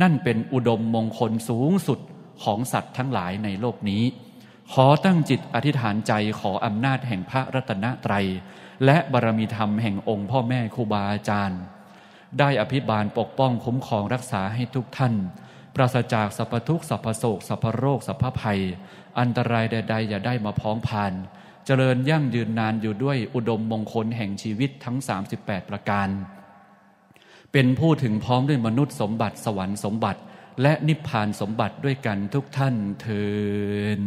นั่นเป็นอุดมมงคลสูงสุดของสัตว์ทั้งหลายในโลกนี้ ขอตั้งจิตอธิษฐานใจขออำนาจแห่งพระรัตนตรัยและบารมีธรรมแห่งองค์พ่อแม่ครูบาอาจารย์ ได้อภิบาลปกป้องคุ้มครองรักษาให้ทุกท่าน ปราศจากสัพพทุกสัพพโศกสัพพโรคสัพพภัย อันตรายใดๆอย่าได้มาพ้องผ่าน เจริญยั่งยืนนานอยู่ด้วยอุดมมงคลแห่งชีวิตทั้ง 38 ประการ เป็นผู้ถึงพร้อมด้วยมนุษย์สมบัติสวรรค์สมบัติ และนิพพานสมบัติด้วยกันทุกท่านเทอ